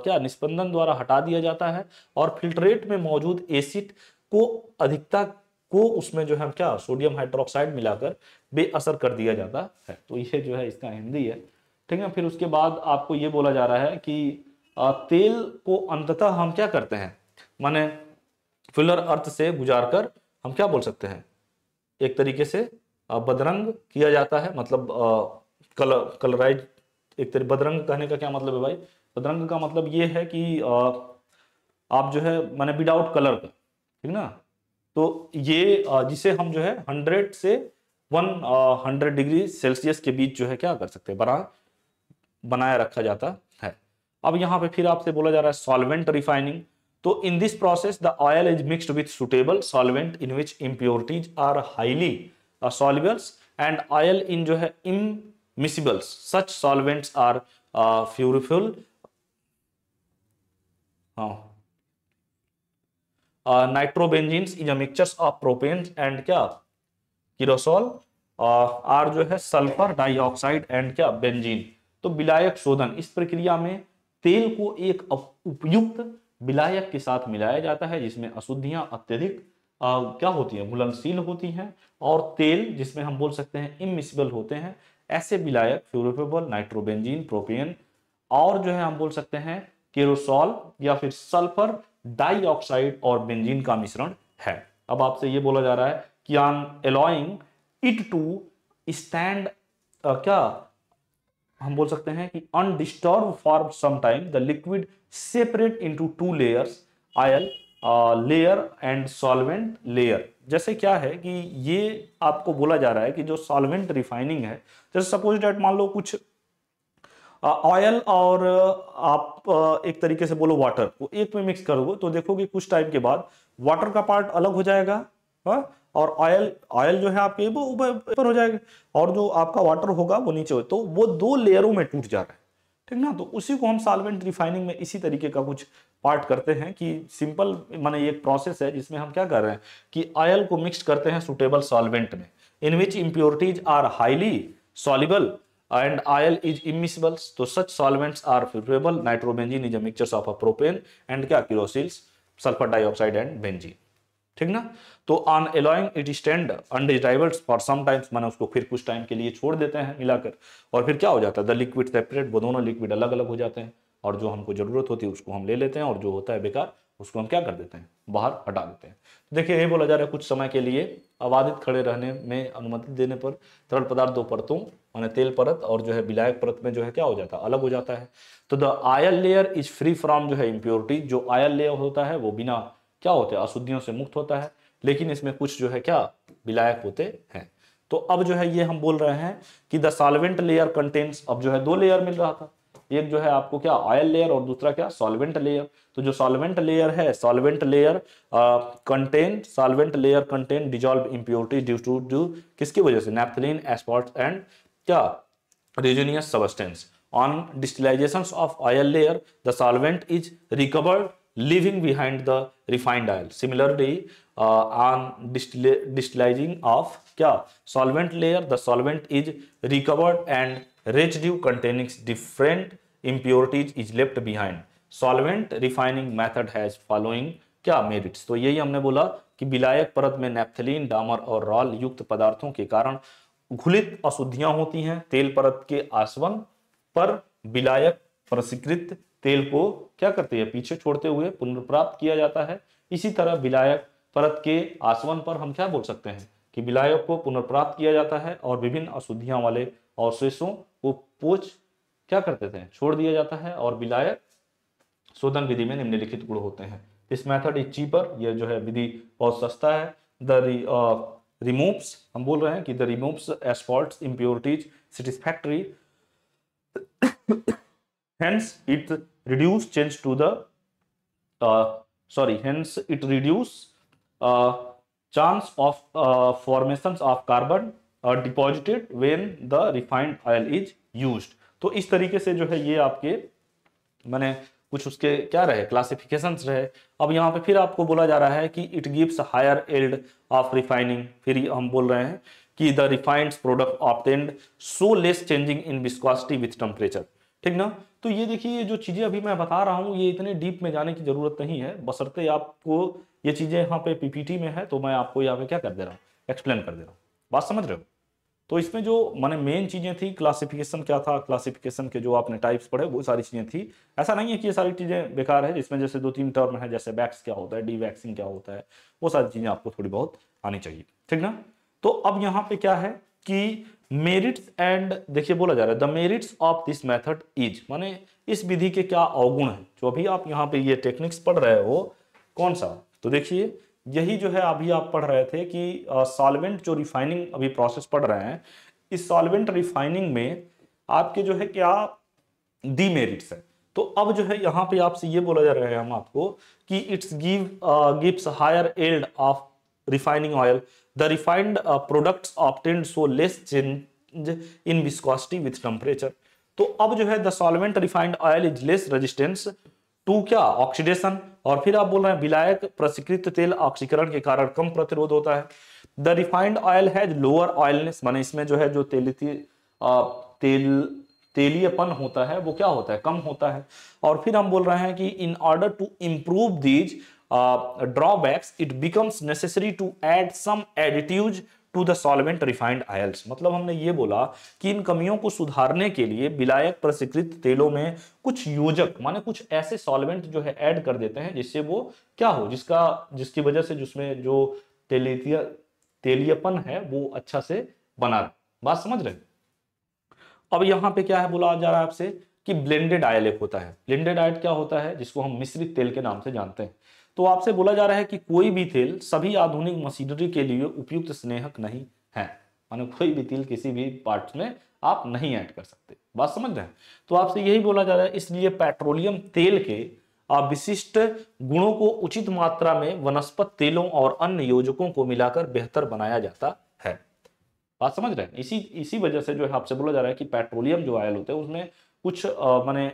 क्या निष्पंदन द्वारा हटा दिया जाता है और फिल्ट्रेट में मौजूद एसिड को अधिकता को उसमें जो है क्या सोडियम हाइड्रोक्साइड मिलाकर बेअसर कर दिया जाता है तो यह जो है इसका हिंदी है ठीक है फिर उसके बाद आपको ये बोला जा रहा है कि तेल को अंततः हम क्या करते हैं माने फिलर अर्थ से गुजार कर हम क्या बोल सकते हैं एक तरीके से बदरंग किया जाता है मतलब कलर कलराइज एक तरह बदरंग कहने का क्या मतलब है भाई बदरंग का मतलब ये है कि आ, आप जो है मैंने विदाउट कलर का ठीक ना तो ये आ, जिसे हम जो है हंड्रेड से वन हंड्रेड डिग्री सेल्सियस के बीच जो है क्या कर सकते हैं बना बनाया रखा जाता है अब यहाँ पे फिर आपसे बोला जा रहा है सॉल्वेंट रिफाइनिंग तो in this process the oil is mixed with suitable solvent in which impurities are highly solubles and oil in जो है इम miscibles. Such solvents are uh, furiful. Oh. Uh, nitrobenzenes is a mixtures of propanes and क्या किरोसोल or जो है sulphur dioxide and क्या benzene तो विलायक शोधन इस प्रक्रिया में तेल को एक उपयुक्त विलायक के साथ मिलाया जाता है जिसमें अशुद्धियां अत्यधिक क्या होती हैं घुलनशील होती हैं और तेल जिसमें हम बोल सकते हैं इमिसिबल होते हैं ऐसे विलायक फ्यूरोफेबल नाइट्रोबेंजीन प्रोपेन और जो है हम बोल सकते हैं केरोसॉल या फिर सल्फर डाइऑक्साइड और बेंजीन का मिश्रण है अब आपसे ये बोला जा रहा है कि आन एलॉइंग इट टू स्टैंड क्या हम बोल सकते हैं कि undisturb for some time the liquid separate into two layers oil layer and solvent layer जैसे क्या है कि ये आपको बोला जा रहा है कि जो सॉल्वेंट रिफाइनिंग है जैसे सपोज डेट मान लो कुछ ऑयल और आप एक तरीके से बोलो वाटर को एक में मिक्स करोगे तो देखोगे कुछ टाइम के बाद वाटर का पार्ट अलग हो जाएगा हा? और ऑयल ऑयल जो है आपके वो ऊपर हो जाएगा और जो आपका वाटर होगा वो नीचे हो तो वो दो लेयरों में टूट जा रहा है ठीक ना तो उसी को हम सॉल्वेंट रिफाइनिंग में इसी तरीके का कुछ पार्ट करते हैं कि सिंपल माने एक प्रोसेस है जिसमें हम क्या कर रहे हैं कि आयल को मिक्स करते हैं सुटेबल सॉल्वेंट में in which impurities are highly soluble and oil is immiscible तो such solvents are furfural nitrobenzene is a mixture of a propane and kya kerosyls sulfur dioxide and ठीक ना तो on allowing it stand undesirables for some times मैंने उसको फिर कुछ time के लिए छोड़ देते हैं मिलाकर और फिर क्या हो जाता है द लिक्विड सेपरेट वो दोनों लिक्विड अलग अलग हो जाते हैं और जो हमको ज़रूरत होती है उसको हम ले लेते हैं और जो होता है बेकार उसको हम क्या कर देते हैं बाहर हटा देते हैं तो देखिए यही बोला जा रहा है कुछ समय के लिए अबाधित खड़े रहने में अनुमति देने पर तरल पदार्थ दो परतों माने तेल परत और जो है विलायक परत में जो है क्या हो जाता है अलग हो जाता है तो the oil layer is free from जो है इम्प्योरिटी जो आयल लेयर होता है वो बिना क्या होते हैं अशुद्धियों से मुक्त होता है लेकिन इसमें कुछ जो है क्या विलायक होते हैं तो अब जो है ये हम बोल रहे हैं कि द सॉल्वेंट लेयर कंटेंट्स अब जो है दो लेयर मिल रहा था एक जो है आपको क्या ऑयल लेयर और दूसरा क्या सॉल्वेंट लेयर तो जो सॉल्वेंट लेयर है solvent layer contain solvent layer contain dissolve impurity due to the किसकी वजह से नेपथलीन एस्पॉट एंड क्या resinous substance on distillation of oil layer the solvent is recovered leaving behind the refined oil similarly on distilling of क्या solvent layer the solvent is recovered and and residue containing different impurities is left behind solvent refining method has following क्या merits तो यही हमने बोला कि विलायक परत में नेप्थलीन डामर और रॉल युक्त पदार्थों के कारण घुलित अशुद्धियां होती हैं तेल परत के आसवन पर विलायक प्रसिकृत तेल को क्या करते हैं पीछे छोड़ते हुए पुनर्प्राप्त किया जाता है इसी तरह विलायक परत के आसवन पर हम क्या बोल सकते हैं कि विलायक को पुनर्प्राप्त किया जाता है और विभिन्न अशुद्धियां वाले अवशेषों को पोच क्या करते थे छोड़ दिया जाता है और विलायक शोधन विधि में निम्नलिखित गुण होते हैं दिस मैथड इज चीपर यह जो है विधि बहुत सस्ता है द रिमूव्स uh, हम बोल रहे हैं कि the removes asphalt impurities satisfactory hence it reduce change to the sorry hence it reduce chance of formation of carbon deposited when the refined oil is use तो इस तरीके से जो है ये आपके मैंने कुछ उसके क्या रहे क्लासिफिकेशन रहे अब यहाँ पे फिर आपको बोला जा रहा है कि it gives higher yield of refining फिर हम बोल रहे हैं कि the refined product obtained so less changing in viscosity with temperature ठीक ना तो ये देखिए ये जो चीज़ें अभी मैं बता रहा हूँ ये इतने डीप में जाने की ज़रूरत नहीं है बसरते आपको ये चीज़ें यहाँ पे पीपीटी में है तो मैं आपको यहाँ पे क्या कर दे रहा हूँ एक्सप्लेन कर दे रहा हूँ बात समझ रहे हो तो इसमें जो मैंने मेन चीज़ें थी क्लासिफिकेशन क्या था क्लासिफिकेशन के जो आपने टाइप्स पढ़े वो सारी चीज़ें थी ऐसा नहीं है कि ये सारी चीज़ें बेकार है जिसमें जैसे दो तीन टर्म है जैसे वैक्स क्या होता है डी वैक्सिंग क्या होता है वो सारी चीज़ें आपको थोड़ी बहुत आनी चाहिए ठीक ना तो अब यहाँ पे क्या है कि मेरिट्स एंड देखिए बोला जा रहा है the merits of this method is माने इस विधि के क्या अवगुण है जो अभी आप यहाँ पे ये टेक्निक्स पढ़ रहे हो कौन सा तो देखिए यही जो है अभी आप पढ़ रहे थे कि सॉल्वेंट जो रिफाइनिंग अभी प्रोसेस पढ़ रहे हैं इस सॉल्वेंट रिफाइनिंग में आपके जो है क्या डीमेरिट्स है तो अब जो है यहाँ पे आपसे ये बोला जा रहा है हम आपको कि it's give gives higher yield of refining oil the refined products obtained so less change in viscosity with temperature तो अब जो है the solvent refined oil is less resistance to क्या ऑक्सीडेशन और फिर आप बोल रहे हैं विलायक प्रसिकृत तेल ऑक्सीकरण के कारण कम प्रतिरोध होता है the refined oil has lower oiliness माने इसमें जो है जो तेल तेल तेलीयपन होता है वो क्या होता है कम होता है और फिर हम बोल रहे हैं कि in order to improve these drawbacks it becomes necessary to add some additives to the solvent refined oils मतलब हमने ये बोला कि इन कमियों को सुधारने के लिए विलायक प्रसिकृत तेलों में कुछ योजक माने कुछ ऐसे सॉल्वेंट जो है ऐड कर देते हैं जिससे वो क्या हो जिसका जिसकी वजह से जिसमें जो तेलिया तेलियपन है वो अच्छा से बना रहे बात समझ रहे अब यहाँ पे क्या है बोला जा रहा है आपसे कि ब्लेंडेड आयल एक होता है ब्लेंडेड आयल क्या होता है जिसको हम मिश्रित तेल के नाम से जानते हैं तो आपसे बोला जा रहा है कि कोई भी तेल सभी आधुनिक मशीनरी के लिए उपयुक्त स्नेहक नहीं है माने कोई भी तेल किसी भी पार्ट में आप नहीं ऐड कर सकते बात समझ रहे हैं तो आपसे यही बोला जा रहा है इसलिए पेट्रोलियम तेल के विशिष्ट गुणों को उचित मात्रा में वनस्पत तेलों और अन्य योजकों को मिलाकर बेहतर बनाया जाता है बात समझ रहे हैं इसी इसी वजह से जो है आपसे बोला जा रहा है कि पेट्रोलियम जो ऑयल होते हैं उसमें कुछ मैंने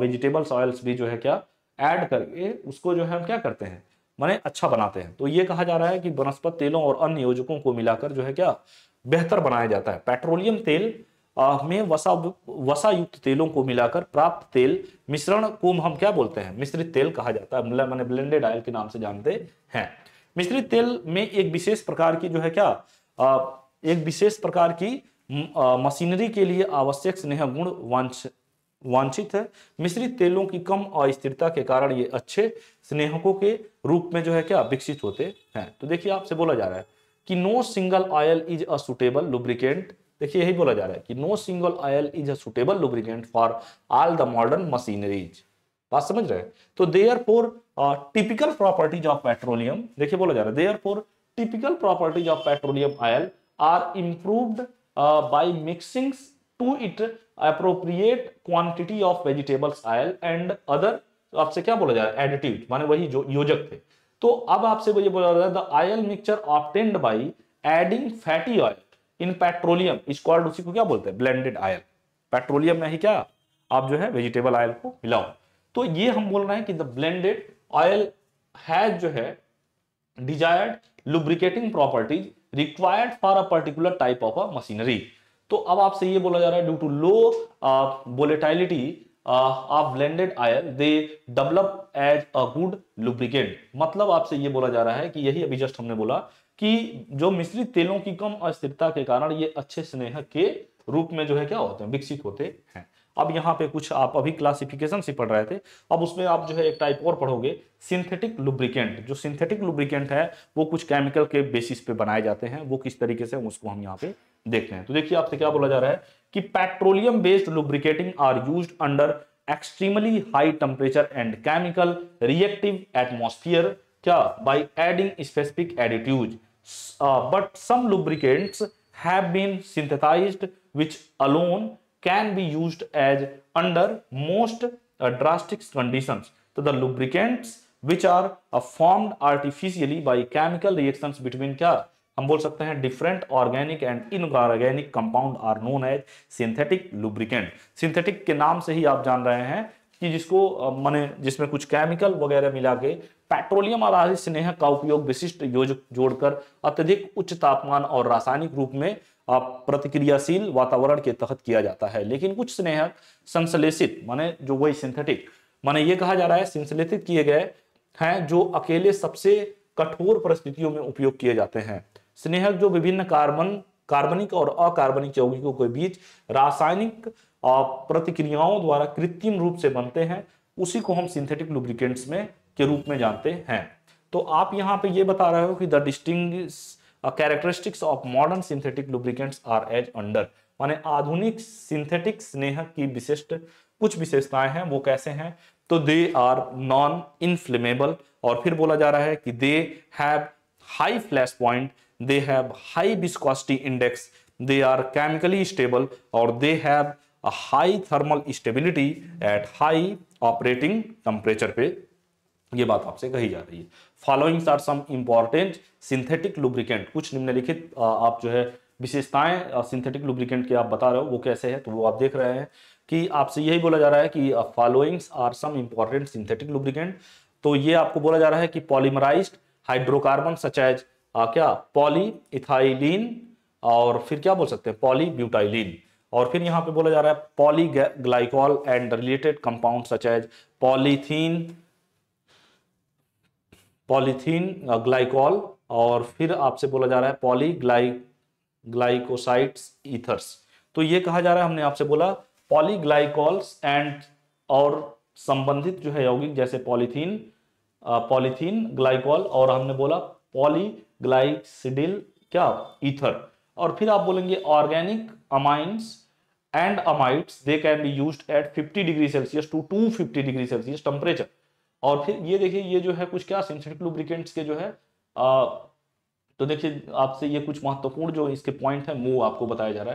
वेजिटेबल्स ऑयल्स भी जो है क्या ऐड करके उसको जो है हम क्या करते हैं माने अच्छा बनाते हैं तो ये कहा जा रहा है कि वनस्पत तेलों और अन्य योजकों को मिलाकर जो है क्या बेहतर बनाया जाता है पेट्रोलियम तेल में वसा वसा युक्त तेलों को मिलाकर प्राप्त तेल मिश्रण को हम क्या बोलते हैं मिश्रित तेल कहा जाता है मैंने ब्लेंडेड ऑयल के नाम से जानते हैं मिश्रित तेल में एक विशेष प्रकार की जो है क्या एक विशेष प्रकार की मशीनरी के लिए आवश्यक स्नेह गुण वांछ वांछित है मिश्रित तेलों की कम अस्थिरता के कारण ये अच्छे स्नेहकों के रूप में जो है क्या विकसित होते हैं तो देखिए आपसे बोला जा रहा है कि no single oil is a suitable lubricant देखिए यही बोला जा रहा है कि no single oil is a suitable lubricant for all the modern machineries बात समझ रहे हैं तो therefore typical properties of petroleum देखिए बोला जा रहा है therefore typical properties of petroleum oil are improved by mixing to it appropriate quantity of vegetables oil and other आपसे क्या बोला जा रहा है एडिटिव माने वही जो योजक थे तो अब आपसे ये बोला जा रहा है the oil mixture obtained by adding fatty oil in petroleum called उसी को क्या बोलते हैं ब्लेंडेड आयल पेट्रोलियम में ही क्या आप जो है वेजिटेबल ऑयल को मिलाओ तो ये हम बोल रहे हैं कि द ब्लेंडेड ऑयल हैज जो है desired lubricating properties required for a particular type of a machinery तो अब आपसे ये बोला जा रहा है due to low volatility of blended oil they develop as a good lubricate मतलब आपसे ये बोला जा रहा है कि यही अभी जस्ट हमने बोला कि जो मिश्रित तेलों की कम अस्थिरता के कारण ये अच्छे स्नेह के रूप में जो है क्या होते हैं विकसित होते हैं अब यहाँ पे कुछ आप अभी क्लासिफिकेशन से पढ़ रहे थे अब उसमें आप जो है एक टाइप और पढ़ोगे सिंथेटिक लुब्रिकेंट जो सिंथेटिक लुब्रिकेंट है वो कुछ केमिकल के बेसिस पे बनाए जाते हैं वो किस तरीके से उसको हम यहाँ पे देखते हैं तो देखिए आपसे क्या बोला जा रहा है कि petroleum based lubricating are use under extremely high temperature and chemical reactive atmosphere क्या by adding specific additives but some lubricants have been synthesized which alone can be used as under most drastic conditions so the lubricants which are uh, formed artificially by chemical reactions between kya हम बोल सकते हैं different organic and inorganic compound are known as synthetic lubricant synthetic के नाम से ही आप जान रहे हैं कि जिसको मैंने जिसमें कुछ केमिकल वगैरह मिला के पेट्रोलियम आधारित स्नेह का उपयोग विशिष्ट योजक जोड़कर अत्यधिक उच्च तापमान और रासायनिक रूप में प्रतिक्रियाशील वातावरण के तहत किया जाता है लेकिन कुछ स्नेहक संश्लेषित माने जो वही सिंथेटिक माने ये कहा जा रहा है संश्लेषित किए गए हैं जो अकेले सबसे कठोर परिस्थितियों में उपयोग किए जाते हैं स्नेहक जो विभिन्न कार्बन कार्बनिक और अकार्बनिक यौगिकों के बीच रासायनिक प्रतिक्रियाओं द्वारा कृत्रिम रूप से बनते हैं उसी को हम सिंथेटिक लुब्रिकेंट्स में के रूप में जानते हैं तो आप यहाँ पे ये बता रहे हो कि the distinct characteristics of modern synthetic lubricants are as under माने आधुनिक सिंथेटिक स्नेहक की विशिष्ट कुछ विशेषताएं हैं वो कैसे हैं तो दे आर नॉन इनफ्लेमेबल और फिर बोला जा रहा है कि they have high flash point they have high viscosity index, they are chemically stable or they have a high thermal stability at high operating temperature पे ये बात आपसे कही जा रही है followings are some important synthetic lubricant कुछ निम्नलिखित आप जो है विशेषताएं सिंथेटिक लुब्रिकेंट की आप बता रहे हो वो कैसे है तो वो आप देख रहे हैं कि आपसे यही बोला जा रहा है कि followings are some important synthetic lubricant तो ये आपको बोला जा रहा है कि पॉलीमराइज्ड हाइड्रोकार्बन सचैज आ, क्या पॉली इथाइलिन और फिर क्या बोल सकते हैं पॉली ब्यूटाइलिन और फिर यहाँ पे बोला जा रहा है poly glycol and related compound such as polythene polythene glycol और फिर आपसे बोला जा रहा है पॉली ग्लाई ग्लाइकोसाइट्स ईथर्स तो ये कहा जा रहा है हमने आपसे बोला पॉलीग्लाइकॉल्स एंड और संबंधित जो है यौगिक जैसे पॉलीथीन पॉलीथीन ग्लाइकॉल और हमने बोला पॉलीग्लाइसिडिल क्या ईथर और फिर आप बोलेंगे organic amines and amides they can be use at 50 degree Celsius to 250 degree Celsius temperature और फिर ये देखिए ये जो है कुछ क्या सिंथेटिक लुब्रिकेंट्स के जो है आ, तो देखिए आपसे ये कुछ महत्वपूर्ण जो इसके पॉइंट है मूव आपको बताया जा रहा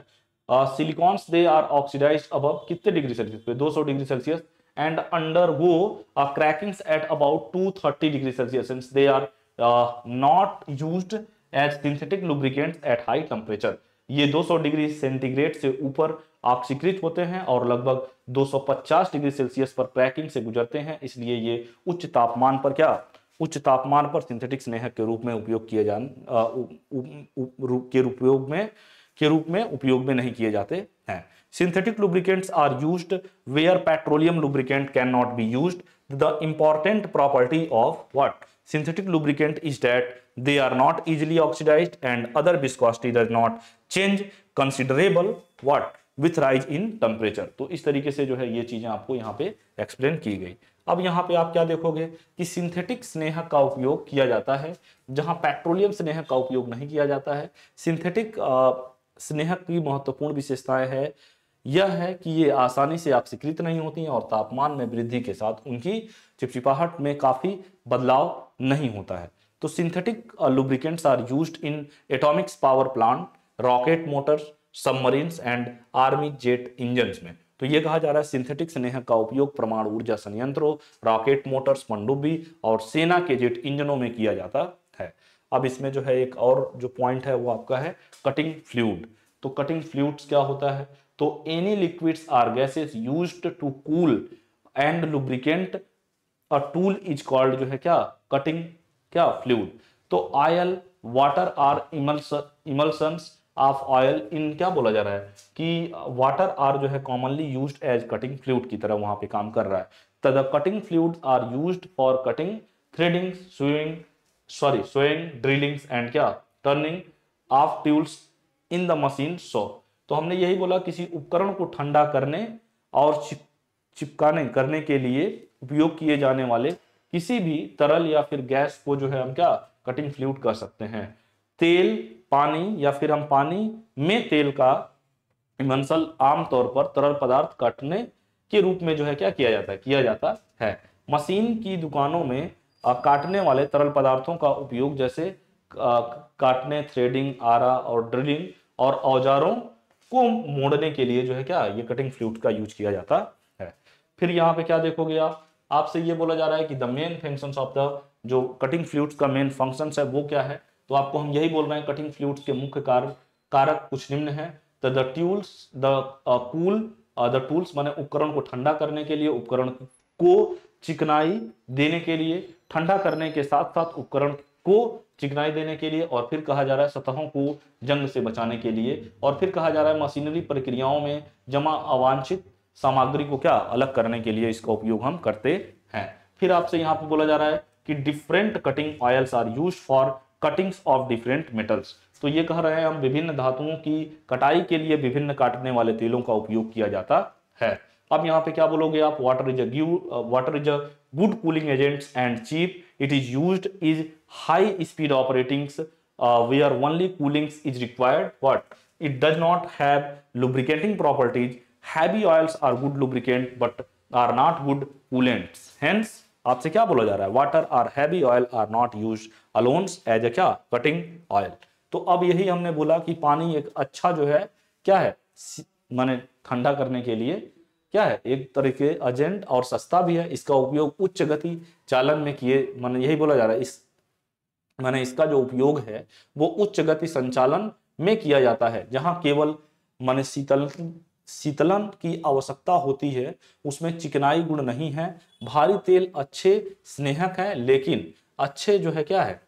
है सिलिकॉन्स दे आर ऑक्सीडाइज अब कितने डिग्री सेल्सियस पे 200 डिग्री सेल्सियस एंड अंडर वो crackings at about 230 degree Celsius they are not use as synthetic lubricants at high temperature ये 200 डिग्री सेंटीग्रेड से ऊपर ऑक्सीकृत होते हैं और लगभग 250 डिग्री सेल्सियस पर क्रैकिंग से गुजरते हैं इसलिए ये उच्च तापमान पर क्या उच्च तापमान पर सिंथेटिक स्नेहक के रूप में उपयोग किए जान आ, uh, उ, उ, उ, के उपयोग में के रूप में उपयोग में नहीं किए जाते हैं synthetic lubricants are use where petroleum lubricant can not be use the important property of what synthetic lubricant is that they are not easily oxidized and other viscosity does not change considerable what with rise in temperature तो इस तरीके से जो है ये चीजें आपको यहाँ पे एक्सप्लेन की गई अब यहाँ पे आप क्या देखोगे कि सिंथेटिक स्नेहक का उपयोग किया जाता है जहाँ पेट्रोलियम स्नेहक का उपयोग नहीं किया जाता है सिंथेटिक स्नेहक की महत्वपूर्ण विशेषताएं है यह है कि ये आसानी से आप स्वीकृत नहीं होती हैं और तापमान में वृद्धि के साथ उनकी चिपचिपाहट में काफ़ी बदलाव नहीं होता है तो synthetic lubricants are use in atomics power plant rocket motor submarines and army jet engine में तो ये कहा जा रहा है सिंथेटिक स्नेह का उपयोग प्रमाण ऊर्जा संयंत्रों रॉकेट मोटर्स पनडुब्बी और सेना के जेट इंजनों में किया जाता है अब इसमें जो है एक और जो पॉइंट है वो आपका है कटिंग फ्लूड तो कटिंग फ्लूड्स क्या होता है तो any liquids or gases used to cool and lubricant a tool is called जो है क्या कटिंग क्या फ्लूड तो oil water or emulsions of oil in क्या बोला जा रहा है कि वाटर आर जो है commonly use as cutting fluid की तरह वहां पे काम कर रहा है तो the cutting fluid are use for cutting threading swing sorry swing drillings and क्या turning of tools in the machine so तो हमने यही बोला किसी उपकरण को ठंडा करने और चिप चिपकाने करने के लिए उपयोग किए जाने वाले किसी भी तरल या फिर गैस को जो है हम क्या कटिंग फ्लूड कर सकते हैं तेल पानी या फिर हम पानी में तेल का मंसल आमतौर पर तरल पदार्थ काटने के रूप में जो है क्या किया जाता है किया जाता है मशीन की दुकानों में आ, काटने वाले तरल पदार्थों का उपयोग जैसे आ, काटने थ्रेडिंग आरा और ड्रिलिंग और औजारों को मोड़ने के लिए जो है क्या ये कटिंग फ्लूट का यूज किया जाता है फिर यहाँ पे क्या देखोगे आप आपसे ये बोला जा रहा है कि the main function of the जो कटिंग फ्लूट का मेन फंक्शन है वो क्या है तो आपको हम यही बोल रहे हैं कटिंग फ्लूट के मुख्य कार, कारक कुछ निम्न है तो the tools the cool the tools माने उपकरण को ठंडा करने के लिए उपकरण को चिकनाई देने के लिए ठंडा करने के साथ साथ उपकरण को चिकनाई देने के लिए और फिर कहा जा रहा है सतहों को जंग से बचाने के लिए और फिर कहा जा रहा है मशीनरी प्रक्रियाओं में जमा अवांछित सामग्री को क्या अलग करने के लिए इसका उपयोग हम करते हैं फिर आपसे यहाँ पे बोला जा रहा है कि different cutting oils are use for cuttings of different metals तो ये कह रहे हैं हम विभिन्न धातुओं की कटाई के लिए विभिन्न काटने वाले तेलों का उपयोग किया जाता है अब यहाँ पे क्या बोलोगे आप water is a water is a good cooling agents and cheap it is used is high speed operatings uh, where only cooling is required but it does not have lubricating properties heavy oils are good lubricant but are not good coolants hence आपसे क्या बोला जा रहा है water or heavy oil are not use alones as a क्या cutting oil तो अब यही हमने बोला कि पानी एक अच्छा जो है क्या है माने ठंडा करने के लिए क्या है एक तरीके के एजेंट और सस्ता भी है इसका उपयोग उच्च गति चालन में किए मैंने यही बोला जा रहा है इस माने इसका जो उपयोग है वो उच्च गति संचालन में किया जाता है जहां केवल मान शीतल शीतलन की आवश्यकता होती है उसमें चिकनाई गुण नहीं है भारी तेल अच्छे स्नेहक है लेकिन अच्छे जो है क्या है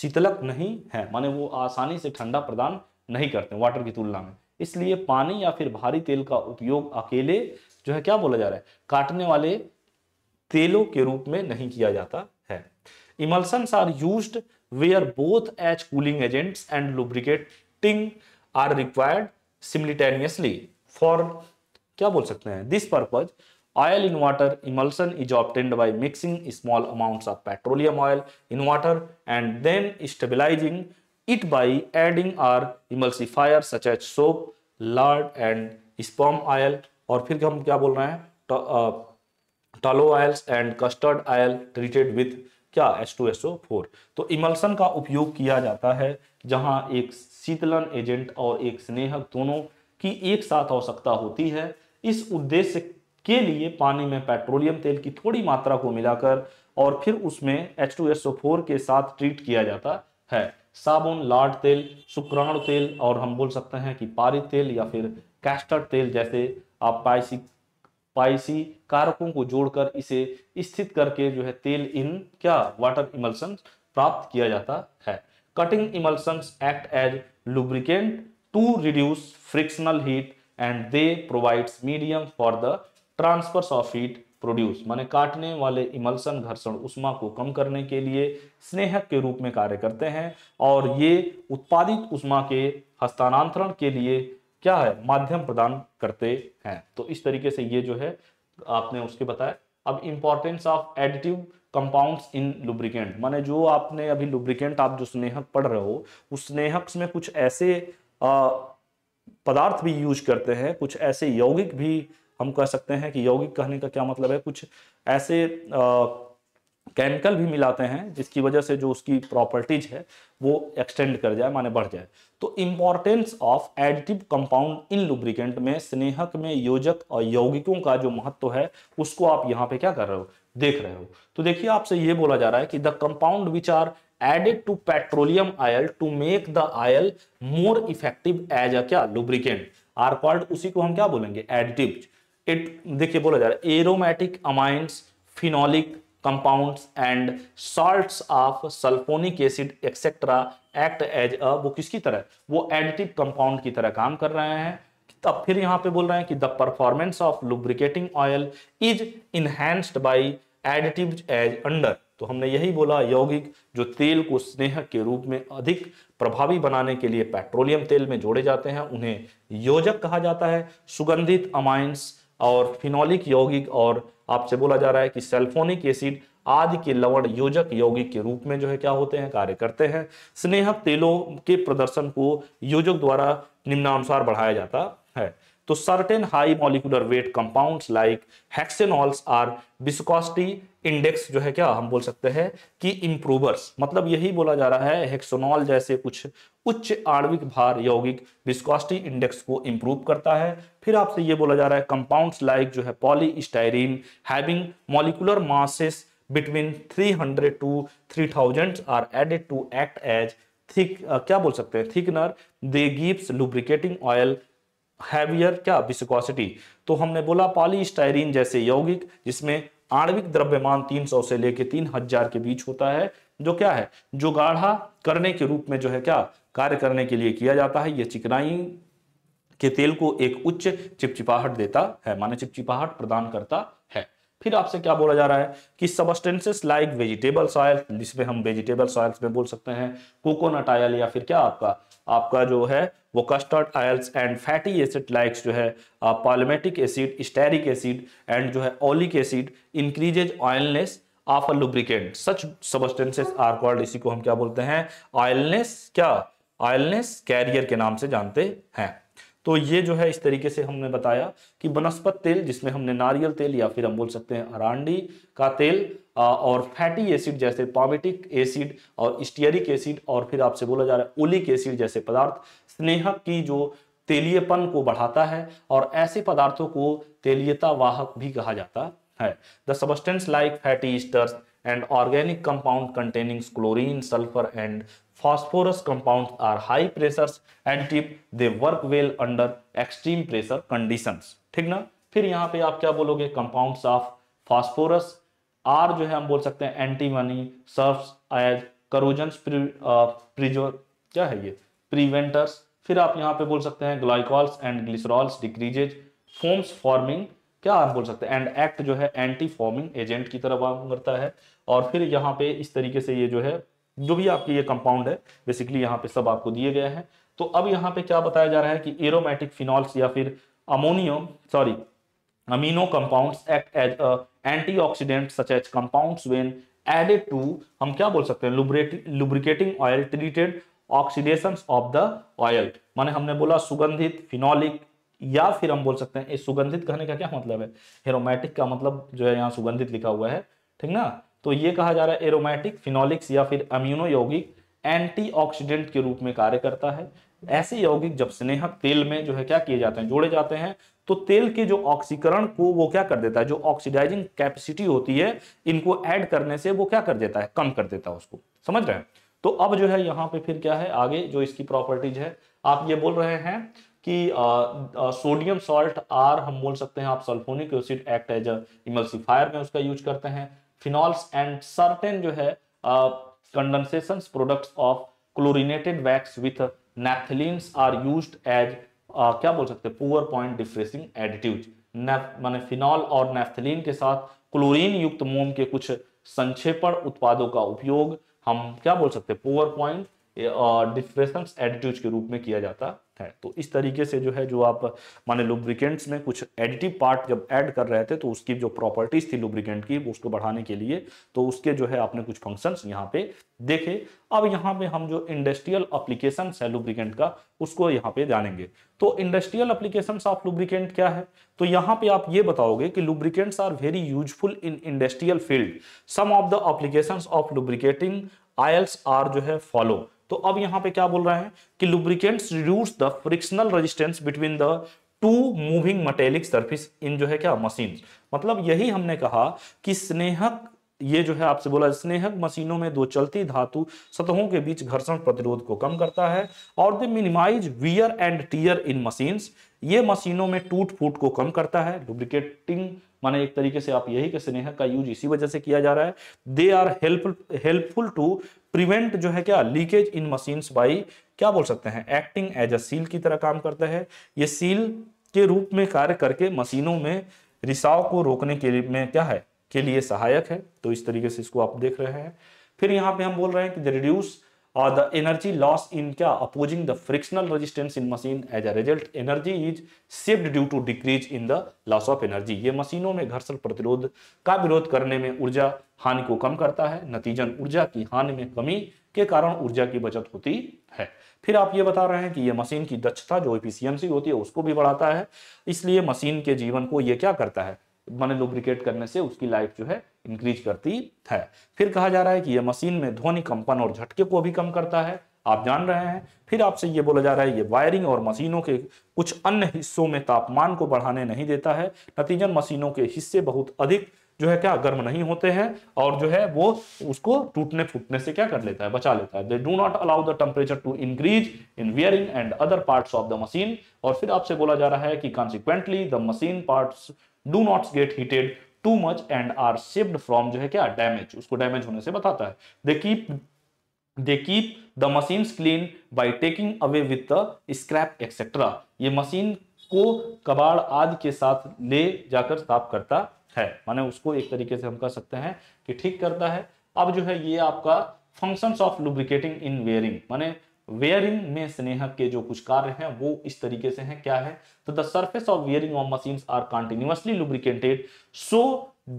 शीतलक नहीं है माने वो आसानी से ठंडा प्रदान नहीं करते वाटर की तुलना में इसलिए पानी या फिर भारी तेल का उपयोग अकेले जो है क्या बोला जा रहा है काटने वाले तेलों के रूप में नहीं किया जाता है emulsions are use where both as cooling agents and lubricating are required simultaneously for क्या बोल सकते हैं this purpose oil in water emulsion is obtained by mixing small amount of petroleum oil in water and then stabilising it by adding are emulsifier such as soap lard and sperm oil और फिर हम क्या बोल रहे हैं तो, tallow oils and castor oil treated with क्या S S two O four तो इमल्सन का उपयोग किया जाता है जहां एक शीतलन एजेंट और एक स्नेहक दोनों की एक साथ आवश्यकता होती है इस उद्देश्य के लिए पानी में पेट्रोलियम तेल की थोड़ी मात्रा को मिलाकर और फिर उसमें H two S O four के साथ ट्रीट किया जाता है साबुन लाड तेल शुक्राणु तेल और हम बोल सकते हैं कि पारित तेल या फिर कैस्टर्ड तेल जैसे आप पाइसिक स्पाइसी कारकों को जोड़कर इसे स्थित करके जो है तेल इन क्या वाटर इमल्सन प्राप्त किया जाता है cutting emulsion act as lubricant to reduce frictional heat and they provides medium for the transfers of heat produce माने काटने वाले इमल्सन घर्षण उष्मा को कम करने के लिए स्नेहक के रूप में कार्य करते हैं और ये उत्पादित उष्मा के हस्तांतरण के लिए क्या है माध्यम प्रदान करते हैं हाँ। तो इस तरीके से ये जो है आपने उसके बताया अब importance of additive compounds in lubricant माने जो आपने अभी लुब्रिकेंट आप जो स्नेहक पढ़ रहे हो उस स्नेहक में कुछ ऐसे आ, पदार्थ भी यूज करते हैं कुछ ऐसे यौगिक भी हम कह सकते हैं कि यौगिक कहने का क्या मतलब है कुछ ऐसे आ, केमिकल भी मिलाते हैं जिसकी वजह से जो उसकी प्रॉपर्टीज है वो एक्सटेंड कर जाए माने बढ़ जाए तो importance of additive compound in lubricant में स्नेहक में योजक और यौगिकों का जो महत्व है उसको आप यहाँ पे क्या कर रहे हो देख रहे हो तो देखिए आपसे ये बोला जा रहा है कि the compound which are added to petroleum oil to make the oil more effective as a क्या लुब्रिकेंट आर कॉल्ड उसी को हम क्या बोलेंगे एडिटिव इट देखिए बोला जा रहा है aromatic amines phenolic compounds and salts of sulphonic acid etcetera act as a वो किसकी तरह वो एडिटिव कंपाउंड की तरह काम कर रहे हैं तब फिर यहाँ पे बोल रहे हैं कि the performance of lubricating oil is enhanced by additive as under तो हमने यही बोला यौगिक जो तेल को स्नेह के रूप में अधिक प्रभावी बनाने के लिए पेट्रोलियम तेल में जोड़े जाते हैं उन्हें योजक कहा जाता है सुगंधित अमाइंस और फिनोलिक यौगिक और आपसे बोला जा रहा है कि सेल्फोनिक एसिड आदि के लवण योजक यौगिक के रूप में जो है क्या होते हैं कार्य करते हैं स्नेहक तेलों के प्रदर्शन को योजक द्वारा निम्नानुसार बढ़ाया जाता है तो certain high molecular weight compounds like hexanols are viscosity index जो है क्या हम बोल सकते हैं कि इंप्रूवर्स मतलब यही बोला जा रहा है हेक्सोनॉल जैसे कुछ उच्च आणविक भार यौगिक विस्कोसिटी इंडेक्स को इंप्रूव करता है फिर आपसे ये बोला जा रहा है कंपाउंड्स लाइक जो है polystyrene having molecular masses between 300 to 3000 are added to act as thick क्या बोल सकते हैं thickener they gives lubricating oil heavier क्या विस्कोसिटी तो हमने बोला पॉलीस्टाइरीन जैसे यौगिक जिसमें आणविक द्रव्यमान 300 से लेके 3000 के बीच होता है जो क्या है जो गाढ़ा करने के रूप में जो है क्या कार्य करने के लिए किया जाता है यह चिकनाई के तेल को एक उच्च चिपचिपाहट देता है माने चिपचिपाहट प्रदान करता फिर आपसे क्या बोला जा रहा है कि सबस्टेंसेस लाइक वेजिटेबल सॉयल जिसमें हम वेजिटेबल सॉयल्स में बोल सकते हैं कोकोनट आयल या फिर क्या आपका आपका जो है वो castor oils and fatty acid likes जो है palmitic acid stearic acid and जो है oleic acid increases oiliness of a lubricant such substances are called इसी को हम क्या बोलते हैं ऑयलनेस क्या ऑयलनेस कैरियर के नाम से जानते हैं तो ये जो है इस तरीके से हमने बताया कि वनस्पत तेल जिसमें हमने नारियल तेल या फिर हम बोल सकते हैं अरांडी का तेल और फैटी एसिड जैसे पामेटिक एसिड और स्टियरिक एसिड और फिर आपसे बोला जा रहा है ओलिक एसिड जैसे पदार्थ स्नेहक की जो तेलियपन को बढ़ाता है और ऐसे पदार्थों को तेलियता वाहक भी कहा जाता है the substance like fatty esters and organic compound containing chlorine, sulfur and phosphorus compounds are high pressures and tip they work well under extreme pressure conditions theek na fir yahan pe aap kya bologe compounds of phosphorus are jo hai hum bol sakte hain antimony serves as corrosion preserver kya hai ye preventers fir aap yahan pe bol sakte hain glycols and glycerols decreases forms forming क्या आप बोल सकते हैं and act जो है anti forming agent की तरह काम करता है और फिर यहाँ पे इस तरीके से ये जो है जो भी आपके ये कंपाउंड है बेसिकली यहाँ पे सब आपको दिए गए हैं तो अब यहाँ पे क्या बताया जा रहा है कि एरोमेटिक फिनॉल्स या फिर ammonium sorry amino compounds act as antioxidant such as compound when added to हम क्या बोल सकते हैं lubricating oil treated oxidation of the oil माने हमने बोला सुगंधित फिनॉलिक या फिर हम बोल सकते हैं सुगंधित कहने का क्या मतलब है एरोमेटिक का मतलब जो है यहाँ सुगंधित लिखा हुआ है ठीक ना तो ये कहा जा रहा है एरोमैटिक फिनोलिक्स या फिर अम्यूनो यौगिक एंटी के रूप में कार्य करता है ऐसे यौगिक जब स्नेहक तेल में जो है क्या किए जाते हैं जोड़े जाते हैं तो तेल के जो ऑक्सीकरण को वो क्या कर देता है जो ऑक्सीडाइजिंग कैपेसिटी होती है इनको ऐड करने से वो क्या कर देता है कम कर देता है उसको समझ रहे हैं तो अब जो है यहाँ पे फिर क्या है आगे जो इसकी प्रॉपर्टीज है आप ये बोल रहे हैं कि सोडियम सॉल्ट आर हम बोल सकते हैं आप sulphonic acid act as emulsifier में उसका यूज करते हैं फिनॉल्स एंड सर्टेन जो है condensation products of chlorinated wax with naphthalenes are use as क्या बोल सकते हैं पुअर पॉइंट डिफ्रेसिंग एडिटिव माने फिनॉल और नैथिलीन के साथ क्लोरीन युक्त मोम के कुछ संक्षेपण उत्पादों का उपयोग हम क्या बोल सकते हैं पोअर पॉइंट डिफ्रेशन एडिट्यूज के रूप में किया जाता है तो इस तरीके से जो है जो आप माने लुब्रिकेंट्स में कुछ एडिटिव पार्ट जब ऐड कर रहे थे तो उसकी जो प्रॉपर्टीज थी लुब्रिकेंट की उसको बढ़ाने के लिए तो उसके जो है आपने कुछ फंक्शंस यहाँ पे देखे अब यहाँ पे हम जो इंडस्ट्रियल अप्लीकेशन है लुब्रिकेंट का उसको यहाँ पे जानेंगे तो इंडस्ट्रियल अप्लीकेशन ऑफ लुब्रिकेंट क्या है तो यहाँ पे आप ये बताओगे कि lubricants are very useful in industrial field some of the application of lubricating oils are जो है फॉलो तो अब यहां पे क्या बोल रहा है कि lubricants reduce the frictional resistance between the two moving metallic surface in जो है क्या मशीन मतलब यही हमने कहा कि स्नेहक ये जो है आपसे बोला स्नेहक मशीनों में दो चलती धातु सतहों के बीच घर्षण प्रतिरोध को कम करता है और they minimise wear and tear in machine ये मशीनों में टूट फूट को कम करता है डुप्लीकेटिंग माने एक तरीके से आप यही कि स्नेह का यूज इसी वजह से किया जा रहा है they are help helpful to prevent जो है क्या लीकेज इन मशीन्स बाई क्या बोल सकते हैं एक्टिंग एज अ सील की तरह काम करता है ये सील के रूप में कार्य करके मशीनों में रिसाव को रोकने के लिए में क्या है के लिए सहायक है तो इस तरीके से इसको आप देख रहे हैं फिर यहाँ पे हम बोल रहे हैं कि रिड्यूस और द एनर्जी लॉस इन क्या opposing the frictional resistance in machine as a result energy is saved due to decrease in the loss of energy ये मशीनों में घर्षण प्रतिरोध का विरोध करने में ऊर्जा हानि को कम करता है नतीजन ऊर्जा की हानि में कमी के कारण ऊर्जा की बचत होती है फिर आप ये बता रहे हैं कि ये मशीन की दक्षता जो एफिशियंसी होती है उसको भी बढ़ाता है इसलिए मशीन के जीवन को ये क्या करता है माने लुब्रिकेट करने से उसकी लाइफ जो है इंक्रीज करती है फिर कहा जा रहा है कि यह मशीन में ध्वनि कंपन और झटके को भी कम करता है आप जान रहे हैं फिर आपसे ये बोला जा रहा है ये वायरिंग और मशीनों के कुछ अन्य हिस्सों में तापमान को बढ़ाने नहीं देता है नतीजन मशीनों के हिस्से बहुत अधिक जो है क्या गर्म नहीं होते हैं और जो है वो उसको टूटने फूटने से क्या कर लेता है बचा लेता है they do not allow the temperature to increase in bearing and other parts of the machine और फिर आपसे बोला जा रहा है कि consequently the machine parts do not get heated too much and are saved from जो है क्या डैमेज उसको डैमेज होने से बताता है they keep they keep the machine clean by taking away with the scrap etcetera ये मशीन को कबाड़ आदि के साथ ले जाकर साफ करता है माने उसको एक तरीके से हम कह सकते हैं कि ठीक करता है अब जो है ये आपका functions of lubricating in bearing माने वेयरिंग में स्नेहक के जो कुछ कार्य हैं वो इस तरीके से हैं क्या है तो the surface of bearing of machine are continuously lubricated so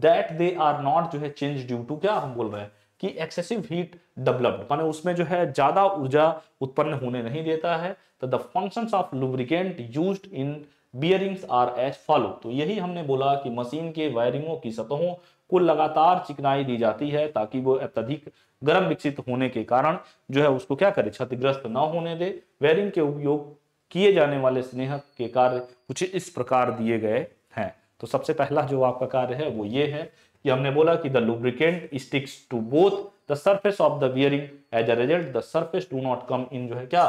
that they are not जो है चेंज ड्यू टू क्या हम बोल रहे हैं कि एक्सेसिव हीट डेवलप्ड माने उसमें जो है ज्यादा ऊर्जा उत्पन्न होने नहीं देता है तो the function of lubricant use in bearings are as follow तो यही हमने बोला कि मशीन के वायरिंगों की सतहों को लगातार चिकनाई दी जाती है ताकि वो अत्यधिक गर्म विकसित होने के कारण जो है उसको क्या करे क्षतिग्रस्त न होने दे वेरिंग के उपयोग किए जाने वाले स्नेह के कार्य कुछ इस प्रकार दिए गए हैं तो सबसे पहला जो आपका कार्य है वो ये है कि हमने बोला कि the lubricant sticks to both the surface of the bearing as a result the surface do not come in जो है क्या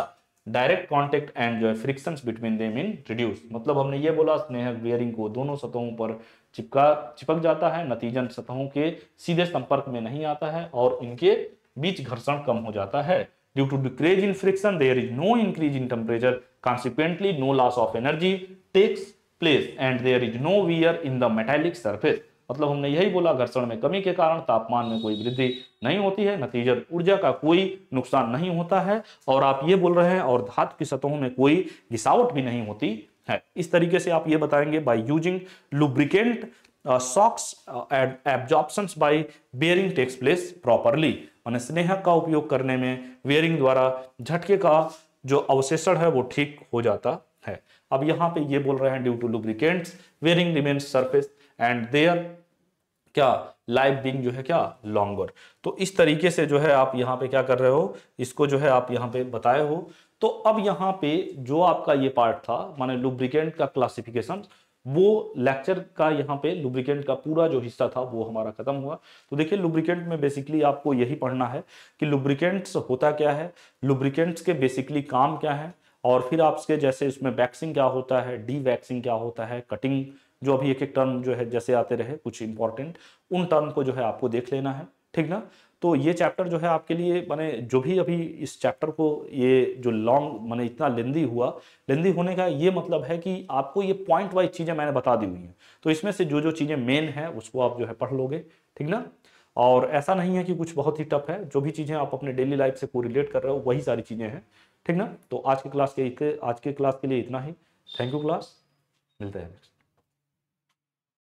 डायरेक्ट कॉन्टेक्ट एंड जो है friction between them in reduce मतलब हमने ये बोला स्नेहक बियरिंग को दोनों सतहों पर चिपका चिपक जाता है नतीजन सतहों के सीधे संपर्क में नहीं आता है और इनके बीच घर्षण कम हो जाता है due to decrease in friction there is no increase in temperature consequently no loss of energy takes place and there is no wear in the metallic surface मतलब हमने यही बोला घर्षण में कमी के कारण तापमान में कोई वृद्धि नहीं होती है नतीजन ऊर्जा का कोई नुकसान नहीं होता है और आप ये बोल रहे हैं और धातु की सतहों में कोई घिसावट भी नहीं होती है इस तरीके से आप ये बताएंगे by using lubricant shocks and absorption by bearing takes place properly मैंने स्नेहक का उपयोग करने में वेयरिंग द्वारा झटके का जो अवशेषण है वो ठीक हो जाता है अब यहाँ पे ये बोल रहे हैं due to lubricants bearing remains surface and their क्या लाइफ बींग जो है क्या लॉन्गर तो इस तरीके से जो है आप यहाँ पे क्या कर रहे हो इसको जो है आप यहाँ पे बताए हो तो अब यहाँ पे जो आपका ये पार्ट था माने लुब्रिकेंट का क्लासिफिकेशन वो लेक्चर का यहाँ पे लुब्रिकेंट का पूरा जो हिस्सा था वो हमारा खत्म हुआ तो देखिए लुब्रिकेंट में बेसिकली आपको यही पढ़ना है कि लुब्रिकेंट्स होता क्या है लुब्रिकेंट्स के बेसिकली काम क्या है और फिर आपके जैसे इसमें वैक्सिंग क्या होता है डी वैक्सिंग क्या होता है कटिंग जो अभी एक एक टर्म जो है जैसे आते रहे कुछ इंपॉर्टेंट उन टर्म को जो है आपको देख लेना है ठीक ना तो ये चैप्टर जो है आपके लिए मैंने जो भी अभी इस चैप्टर को ये जो लॉन्ग मैंने इतना लेंदी हुआ लेंदी होने का ये मतलब है कि आपको ये पॉइंट वाइज चीज़ें मैंने बता दी हुई हैं तो इसमें से जो जो चीज़ें मेन है उसको आप जो है पढ़ लोगे ठीक ना और ऐसा नहीं है कि कुछ बहुत ही टफ है जो भी चीज़ें आप अपने डेली लाइफ से को रिलेट कर रहे हो वही सारी चीज़ें हैं ठीक ना तो आज के क्लास के आज के क्लास के लिए इतना ही थैंक यू क्लास मिलते हैं